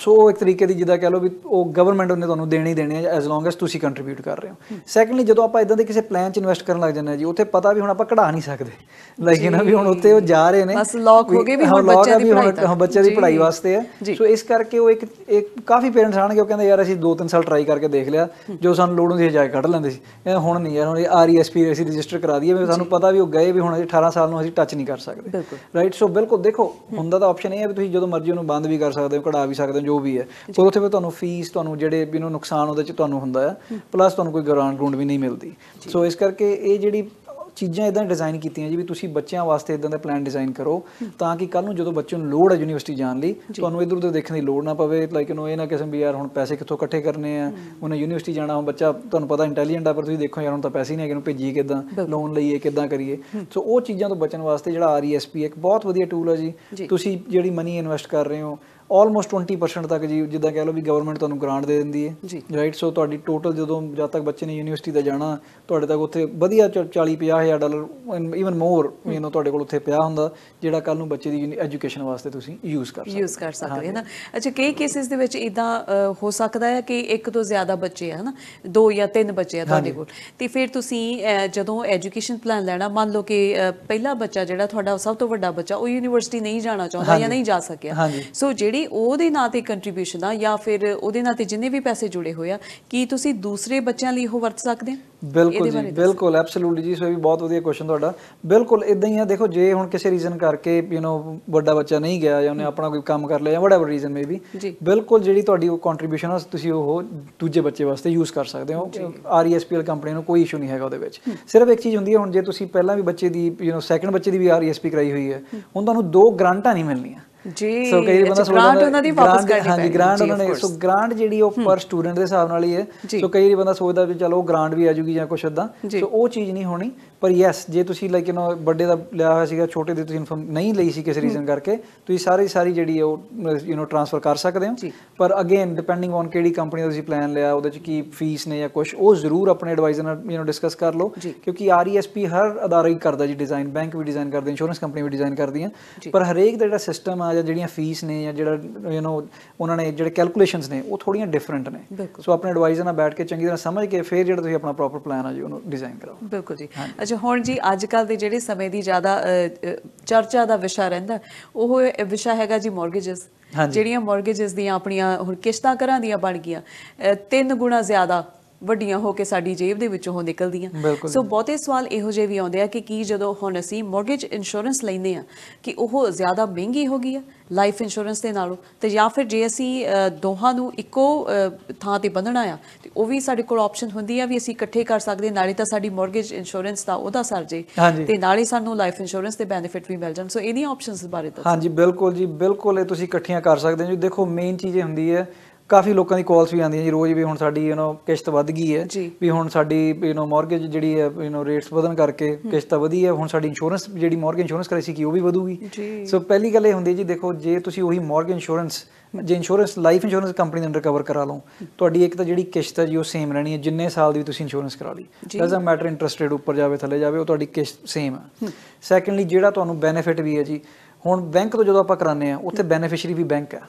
ਸੋ ਇੱਕ ਤਰੀਕੇ ਦੀ ਜਿੱਦਾਂ ਕਹ ਲਓ ਵੀ ਉਹ ਗਵਰਨਮੈਂਟ ਉਹਨੇ ਤੁਹਾਨੂੰ ਦੇਣੀ ਦੇਣੀ ਹੈ ਐਸ ਲੌਂਗ ਐਸ ਤੁਸੀਂ ਕੰਟਰੀਬਿਊਟ ਕਰ ਰਹੇ ਹੋ ਸੈਕੰਡਲੀ ਜਦੋਂ ਆਪਾਂ ਇਦਾਂ ਦੇ ਕਿਸੇ ਪਲਾਨ ਫਾਈਨ ਚ ਇਨਵੈਸਟ ਕਰਨ ਲੱਗ ਜਾਂਦੇ ਜੀ ਉੱਥੇ ਪਤਾ ਵੀ ਹੁਣ ਆਪਾਂ ਕਢਾ ਨਹੀਂ ਸਕਦੇ ਲੇਕਿਨ ਵੀ ਹੁਣ ਉੱਤੇ ਉਹ ਜਾ ਰਹੇ ਨੇ ਬਸ ਲੌਕ ਹੋ ਗਏ ਵੀ ਹੁਣ ਬੱਚਿਆਂ ਦੀ ਪੜ੍ਹਾਈ ਤਾਂ ਬੱਚਿਆਂ ਦੀ ਪੜ੍ਹਾਈ ਵਾਸਤੇ ਆ ਸੋ ਇਸ ਕਰਕੇ ਉਹ ਇੱਕ ਇੱਕ ਕਾਫੀ ਪੇਰੈਂਟਸ ਆਣਗੇ ਉਹ ਕਹਿੰਦੇ ਯਾਰ ਅਸੀਂ 2-3 ਸਾਲ ਟਰਾਈ ਕਰਕੇ ਦੇਖ ਲਿਆ ਜੋ ਸਾਨੂੰ ਲੋੜ ਹੁੰਦੀ ਹੈ ਜਾ ਕੇ ਕੱਢ ਲੈਂਦੇ ਸੀ ਇਹ ਹੁਣ ਨਹੀਂ ਯਾਰ ਹੁਣ ਆਰਈਐਸਪੀ ਅਸੀਂ ਰਜਿਸਟਰ ਕਰਾ ਦਈਏ ਵੀ ਸਾਨੂੰ ਪਤਾ ਵੀ ਉਹ ਗਏ ਵੀ ਹੁਣ ਅਸੀਂ 18 ਸਾਲ ਨੂੰ ਅਸੀਂ ਟੱਚ ਨਹੀਂ ਕਰ ਸਕਦੇ ਰਾਈਟ ਸੋ ਬਿਲਕੁਲ ਦੇਖੋ ਹੁੰਦਾ ਤਾਂ ਆਪਸ਼ਨ ਇਹ ਹੈ ਵੀ ਤੁਸੀਂ ਜਦੋਂ ਮਰਜ਼ੀ ਉਹਨੂੰ ਬੰਦ ਵੀ ਕਰ ਸਕਦੇ ਹੋ ਕਢਾ ਵੀ ਸਕਦੇ ਹੋ ਜੋ ਵੀ ਹੈ ਪਰ ਉੱਥੇ ਵੀ ਤੁਹਾਨੂੰ ਫੀਸ ਤੁਹਾਨੂੰ ਜਿਹੜੇ ਵੀ ਨੂੰ ਨੁਕਸਾਨ ਉਹਦੇ ਚ ਤੁਹਾਨੂੰ ਹੁੰਦਾ ਹੈ ਪਲੱਸ ਤੁਹਾਨੂੰ ਕੋਈ ਗਰਾਂਟ ਗਰੂੰਡ ਵੀ ਨਹੀਂ ਮਿਲਦੀ ਸੋ ਇਸ ਕਰਕੇ ਇਹ ਜਿਹੜੀ ਚੀਜ਼ਾਂ ਇਦਾਂ ਡਿਜ਼ਾਈਨ ਕੀਤੀਆਂ ਜੀ ਵੀ ਤੁਸੀਂ ਬੱਚਿਆਂ ਵਾਸਤੇ ਇਦਾਂ ਦਾ ਪਲਾਨ ਡਿਜ਼ਾਈਨ ਕਰੋ ਤਾਂ ਕਿ ਕੱਲ ਨੂੰ ਜਦੋਂ ਬੱਚੇ ਨੂੰ ਲੋੜ ਹੈ ਯੂਨੀਵਰਸਿਟੀ ਜਾਣ ਲਈ ਤੁਹਾਨੂੰ ਇਧਰ ਉਧਰ ਦੇਖਣ ਦੀ ਲੋੜ ਨਾ ਪਵੇ ਲਾਈਕ ਨੋ ਇਹ ਨਾ ਕਿਸੇ ਵੀ ਯਾਰ ਹੁਣ ਪੈਸੇ ਕਿੱਥੋਂ ਇਕੱਠੇ ਕਰਨੇ ਆ ਉਹਨੇ ਯੂਨੀਵਰਸਿਟੀ ਜਾਣਾ ਹੁਣ ਬੱਚਾ ਤੁਹਾਨੂੰ ਪਤਾ ਇੰਟੈਲੀਜੈਂਟ ਆ ਪਰ ਤੁਸੀਂ ਦੇਖੋ ਯਾਰ ਹੁਣ ਤਾਂ ਪੈਸੇ ਨਹੀਂ ਕਿ ਨੂੰ ਭੇਜੀ ਕਿਦਾਂ ਲੋਨ ਲਈਏ ਕਿਦਾਂ ਕਰੀਏ ਸੋ ਉਹ ਚੀਜ਼ਾਂ ਤੋਂ ਬਚਣ ਵਾਸਤੇ ਜਿਹੜਾ ਪੀ ਇੱਕ ਬਹੁਤ ਵਧੀਆ ਟੂਲ ਹੈ ਜੀ ਤੁਸੀਂ ਜਿਹੜੀ ਮਨੀ ਇਨਵੈਸਟ ਕਰ ਰਹੇ ਹੋ ਆਲਮੋਸਟ 20% ਤੱਕ ਜੀ ਜਿੱਦਾਂ ਕਹਿ ਲਓ ਵੀ ਗਵਰਨਮੈਂਟ ਤੁਹਾਨੂੰ ਗ੍ਰਾਂਟ ਦੇ ਦਿੰਦੀ ਹੈ ਰਾਈਟ ਸੋ ਤੁਹਾਡੀ ਟੋਟਲ ਜਦੋਂ ਜਦ ਤੱਕ ਬੱਚੇ ਨੇ ਯੂਨੀਵਰਸਿਟੀ ਦਾ ਜਾਣਾ ਤੁਹਾਡੇ ਤੱਕ ਉੱਥੇ ਵਧੀਆ 40 50000 dollar even more you know ਤੁਹਾਡੇ ਕੋਲ ਉੱਥੇ ਪਿਆ ਹੁੰਦਾ ਜਿਹੜਾ ਕੱਲ ਨੂੰ ਬੱਚੇ ਦੀ ਐਜੂਕੇਸ਼ਨ ਵਾਸਤੇ ਤੁਸੀਂ ਯੂਜ਼ ਕਰ ਸਕਦੇ ਯੂਜ਼ ਕਰ ਸਕਦੇ ਹੋ ਨਾ ਅੱਛਾ ਕਈ ਕੇਸਿਸ ਦੇ ਵਿੱਚ ਇਦਾਂ ਹੋ ਸਕਦਾ ਹੈ ਕਿ ਇੱਕ ਤੋਂ ਜ਼ਿਆਦਾ ਬੱਚੇ ਹੈ ਨਾ ਦੋ ਜਾਂ ਤਿੰਨ ਬੱਚੇ ਆ ਤੁਹਾਡੇ ਕੋਲ ਤੇ ਫਿਰ ਤੁਸੀਂ ਜਦੋਂ ਐਜੂਕੇਸ਼ਨ ਪਲਾਨ ਲੈਣਾ ਮੰਨ ਲਓ ਕਿ ਪਹਿਲਾ ਬੱਚਾ ਜਿਹੜਾ ਤੁਹਾਡਾ ਸਭ ਤੋਂ ਵੱਡਾ ਬੱਚਾ ਉਹ ਯੂਨੀਵਰਸਿਟੀ ਨਹੀਂ ਜਾਣਾ ਚਾਹੁੰਦਾ ਜਾਂ ਨਹੀਂ ਜਾ ਸਕਿਆ ਸੋ ਜਿਹੜੀ ਜਿਹੜੀ ਉਹਦੇ ਨਾਂ ਤੇ ਕੰਟਰੀਬਿਊਸ਼ਨ ਆ ਜਾਂ ਫਿਰ ਉਹਦੇ ਨਾਂ ਤੇ ਜਿੰਨੇ ਵੀ ਪੈਸੇ ਜੁੜੇ ਹੋਏ ਆ ਕੀ ਤੁਸੀਂ ਦੂਸਰੇ ਬੱਚਿਆਂ ਲਈ ਉਹ ਵਰਤ ਸਕਦੇ ਹੋ ਬਿਲਕੁਲ ਜੀ ਬਿਲਕੁਲ ਐਬਸੋਲੂਟਲੀ ਜੀ ਸੋ ਇਹ ਵੀ ਬਹੁਤ ਵਧੀਆ ਕੁਐਸਚਨ ਤੁਹਾਡਾ ਬਿਲਕੁਲ ਇਦਾਂ ਹੀ ਆ ਦੇਖੋ ਜੇ ਹੁਣ ਕਿਸੇ ਰੀਜ਼ਨ ਕਰਕੇ ਯੂ نو ਵੱਡਾ ਬੱਚਾ ਨਹੀਂ ਗਿਆ ਜਾਂ ਉਹਨੇ ਆਪਣਾ ਕੋਈ ਕੰਮ ਕਰ ਲਿਆ ਜਾਂ ਵਟਐਵਰ ਰੀਜ਼ਨ ਮੇਬੀ ਬਿਲਕੁਲ ਜਿਹੜੀ ਤੁਹਾਡੀ ਉਹ ਕੰਟਰੀਬਿਊਸ਼ਨ ਆ ਤੁਸੀਂ ਉਹ ਦੂਜੇ ਬੱਚੇ ਵਾਸਤੇ ਯੂਜ਼ ਕਰ ਸਕਦੇ ਹੋ ਆਰਈਐਸਪੀਐਲ ਕੰਪਨੀ e ਨੂੰ ਕੋਈ ਇਸ਼ੂ ਨਹੀਂ ਹੈਗਾ ਉਹਦੇ ਵਿੱਚ ਸਿਰਫ ਇੱਕ ਚੀਜ਼ ਹੁੰਦੀ ਹੈ ਹੁਣ ਜੇ ਤੁਸੀਂ ਪਹਿਲਾਂ ਵੀ ਬੱਚੇ ਦੀ ਯੂ نو ਸੈਕੰਡ ਬੱਚੇ ਦੀ ਵੀ ਆਰਈਐਸਪੀ e ਕਰਾਈ ਹੋਈ ਹੈ ਹੁਣ ਤੁਹਾਨੂੰ ਦੋ ਗ੍ਰਾਂਟਾਂ ਨਹੀਂ ਮਿਲਣੀਆਂ ਜੀ ਸੋ ਕਈ ਬੰਦਾ ਸੋਚਦਾ ਗ੍ਰਾਂਟ ਉਹਨਾਂ ਦੀ ਵਾਪਸ ਕਰਨੀ ਪੈਂਦੀ ਹਾਂਜੀ ਗ੍ਰਾਂਟ ਉਹਨਾਂ ਨੇ ਸੋ ਗ੍ਰਾਂਟ ਜਿਹੜੀ ਉਹ ਪਰ ਸਟੂਡੈਂਟ ਦੇ ਹਿਸਾਬ ਨਾਲ ਹੀ ਹੈ ਸੋ ਕਈ ਬੰਦਾ ਸੋਚਦਾ ਵੀ ਚਲੋ ਗ੍ਰਾਂਟ ਵੀ ਆ ਜੂਗੀ ਜਾਂ ਕੁਛ ਇਦਾਂ ਸੋ ਉਹ ਚੀਜ਼ ਨਹੀਂ ਹੋਣੀ ਪਰ ਯੈਸ ਜੇ ਤੁਸੀਂ ਲਾਈਕ ਯੂ نو ਵੱਡੇ ਦਾ ਲਿਆ ਹੋਇਆ ਸੀਗਾ ਛੋਟੇ ਦੀ ਤੁਸੀਂ ਇਨਫੋਰਮ ਨਹੀਂ ਲਈ ਸੀ ਕਿਸੇ ਰੀਜ਼ਨ ਕਰਕੇ ਤੁਸੀਂ ਸਾਰੀ ਸਾਰੀ ਜਿਹੜੀ ਉਹ ਯੂ نو ਟ੍ਰਾਂਸਫਰ ਕਰ ਸਕਦੇ ਹੋ ਪਰ ਅਗੇਨ ਡਿਪੈਂਡਿੰਗ ਔਨ ਕਿਹੜੀ ਕੰਪਨੀ ਦਾ ਤੁਸੀਂ ਪਲਾਨ ਲਿਆ ਉਹਦੇ ਚ ਕੀ ਫੀਸ ਨੇ ਜਾਂ ਕੁਝ ਉਹ ਜ਼ਰੂਰ ਆਪਣੇ ਐਡਵਾਈਜ਼ਰ ਨਾਲ ਯੂ نو ਡਿਸਕਸ ਕਰ ਲਓ ਕਿਉਂਕਿ ਆਰਈਐਸਪੀ e ਹਰ ਅਦਾਰਾ ਹੀ ਕਰਦਾ ਜੀ ਡਿਜ਼ਾਈਨ ਬੈਂਕ ਵੀ ਡਿਜ਼ਾਈਨ ਕਰਦੇ ਇੰਸ਼ੋਰੈਂਸ ਕੰਪਨੀ ਵੀ ਡਿਜ਼ਾਈਨ ਕਰਦੀਆਂ ਪਰ ਹਰੇਕ ਦਾ ਜਿਹੜਾ ਸਿਸਟਮ ਆ ਜਾਂ ਜਿਹੜੀਆਂ ਫੀਸ ਨੇ ਜਾਂ ਜਿਹੜਾ ਯੂ نو ਉਹਨਾਂ ਨੇ ਜਿਹੜੇ ਕੈਲਕੂਲੇਸ਼ਨਸ ਨੇ ਉਹ ਥੋੜੀਆਂ ਡਿਫਰੈਂਟ ਨੇ ਸੋ ਆਪਣੇ ਐਡਵਾਈਜ਼ਰ ਨਾਲ ਬੈਠ ਕੇ ਚੰਗੀ ਤਰ੍ਹਾਂ ਸਮਝ ਕੇ ਫਿਰ ਜਿਹੜਾ ਤੁਸੀਂ ਆਪਣਾ ਪ੍ਰੋਪਰ ਪਲਾਨ ਆ ਜੀ ਉਹਨੂੰ ਡਿਜ਼ਾਈਨ ਕਰਾਓ ਬਿਲਕੁਲ ਜੀ ਅੱਛਾ ਹੁਣ ਜੀ ਅੱਜ ਕੱਲ ਦੇ ਜਿਹੜੇ ਸਮੇਂ ਦੀ ਜ਼ਿਆਦਾ ਚਰਚਾ ਦਾ ਵਿਸ਼ਾ ਰਹਿੰਦਾ ਉਹ ਵਿਸ਼ਾ ਹੈਗਾ ਜੀ ਮਾਰਗੇਜਸ ਜਿਹੜੀਆਂ ਮਾਰਗੇਜਸ ਦੀਆਂ ਆਪਣੀਆਂ ਹੁਣ ਕਿਸ਼ਤਾਂ ਕਰਾਂ ਦੀਆਂ ਬਣ ਗਈਆਂ ਤਿੰਨ ਗੁਣਾ ਜ਼ਿਆਦਾ ਵੱਡੀਆਂ ਹੋ ਕੇ ਸਾਡੀ ਜੇਬ ਦੇ ਵਿੱਚੋਂ ਨਿਕਲਦੀਆਂ ਸੋ ਬਹੁਤੇ ਸਵਾਲ ਇਹੋ ਜਿਹੇ ਵੀ ਆਉਂਦੇ ਆ ਕਿ ਕੀ ਜਦੋਂ ਹੁਣ ਅਸੀਂ ਮਾਰਗੇਜ ਇੰਸ਼ੋਰੈਂਸ ਲੈਂਦੇ ਆ ਕਿ ਉਹ ਜ਼ਿਆਦਾ ਮਹਿੰਗੀ ਹੋ ਗਈ ਆ ਲਾਈਫ ਇੰਸ਼ੋਰੈਂਸ ਦੇ ਨਾਲੋਂ ਤੇ ਜਾਂ ਫਿਰ ਜੇ ਅਸੀਂ ਦੋਹਾਂ ਨੂੰ ਇੱਕੋ ਥਾਂ ਤੇ ਬੰਨਣਾ ਆ ਤੇ ਉਹ ਵੀ ਸਾਡੇ ਕੋਲ ਆਪਸ਼ਨ ਹੁੰਦੀ ਆ ਵੀ ਅਸੀਂ ਇਕੱਠੇ ਕਰ ਸਕਦੇ ਨਾਲੇ ਤਾਂ ਸਾਡੀ ਮਾਰਗੇਜ ਇੰਸ਼ੋਰੈਂਸ ਦਾ ਉਹਦਾ ਸਰ ਜੇ ਤੇ ਨਾਲੇ ਸਾਨੂੰ ਲਾਈਫ ਇੰਸ਼ੋਰੈਂਸ ਦੇ ਬੈਨੀਫਿਟ ਵੀ ਮਿਲ ਜਾਣ ਸੋ ਇਹਦੀਆਂ ਆਪਸ਼ਨਸ ਬਾਰੇ ਦੱਸੋ ਹਾਂਜੀ ਬਿਲਕੁਲ ਜੀ ਬਿਲਕੁਲ ਇਹ ਤੁਸੀਂ ਇਕੱਠੀਆਂ ਕਰ ਸਕਦੇ ਹੋ ਜੀ ਦੇਖੋ ਮੇਨ ਚੀਜ਼ ਇਹ ਹੁੰਦੀ ਹੈ ਕਾਫੀ ਲੋਕਾਂ ਦੀ ਕਾਲਸ ਵੀ ਆਉਂਦੀਆਂ ਜੀ ਰੋਜ਼ ਵੀ ਹੁਣ ਸਾਡੀ ਯੂ نو ਕਿਸ਼ਤ ਵੱਧ ਗਈ ਹੈ ਵੀ ਹੁਣ ਸਾਡੀ ਯੂ نو ਮਾਰਗੇਜ ਜਿਹੜੀ ਹੈ ਯੂ نو ਰੇਟਸ ਵਧਣ ਕਰਕੇ ਕਿਸ਼ਤ ਵਧੀ ਹੈ ਹੁਣ ਸਾਡੀ ਇੰਸ਼ੋਰੈਂਸ ਜਿਹੜੀ ਮਾਰਗੇਜ ਇੰਸ਼ੋਰੈਂਸ ਕਰਾਈ ਸੀ ਕਿ ਉਹ ਵੀ ਵਧੂਗੀ ਸੋ ਪਹਿਲੀ ਗੱਲ ਇਹ ਹੁੰਦੀ ਜੀ ਦੇਖੋ ਜੇ ਤੁਸੀਂ ਉਹੀ ਮਾਰਗੇਜ ਇੰਸ਼ੋਰੈਂਸ ਜੇ ਇੰਸ਼ੋਰੈਂਸ ਲਾਈਫ ਇੰਸ਼ੋਰੈਂਸ ਕੰਪਨੀ ਦੇ ਅੰਡਰ ਕਵਰ ਕਰਾ ਲਓ ਤੁਹਾਡੀ ਇੱਕ ਤਾਂ ਜਿਹੜੀ ਕਿਸ਼ਤ ਹੈ ਜੀ ਉਹ ਸੇਮ ਰਹਿਣੀ ਹੈ ਜਿੰਨੇ ਸਾਲ ਦੀ ਤੁਸੀਂ ਇੰਸ਼ੋਰੈਂਸ ਕਰਾ ਲਈ ਡਸਨਟ ਮੈਟਰ ਇੰਟਰਸਟ ਰੇਟ ਉੱਪਰ ਜਾਵੇ ਥੱਲੇ ਜਾਵੇ ਉਹ ਤੁਹਾਡੀ ਕਿਸ਼ਤ ਸੇਮ ਹੈ ਸੈਕੰਡਲੀ ਜਿਹੜਾ ਤੁਹਾਨੂੰ ਬੈਨੀਫਿਟ ਵੀ ਹੈ ਜੀ ਹੁਣ ਬੈਂਕ ਤੋਂ ਜਦੋਂ ਆਪਾਂ ਕਰਾਨੇ ਆ ਉੱਥੇ ਬੈਨੀਫੀਸ਼ੀਅਰੀ ਵੀ ਬੈਂਕ ਹੈ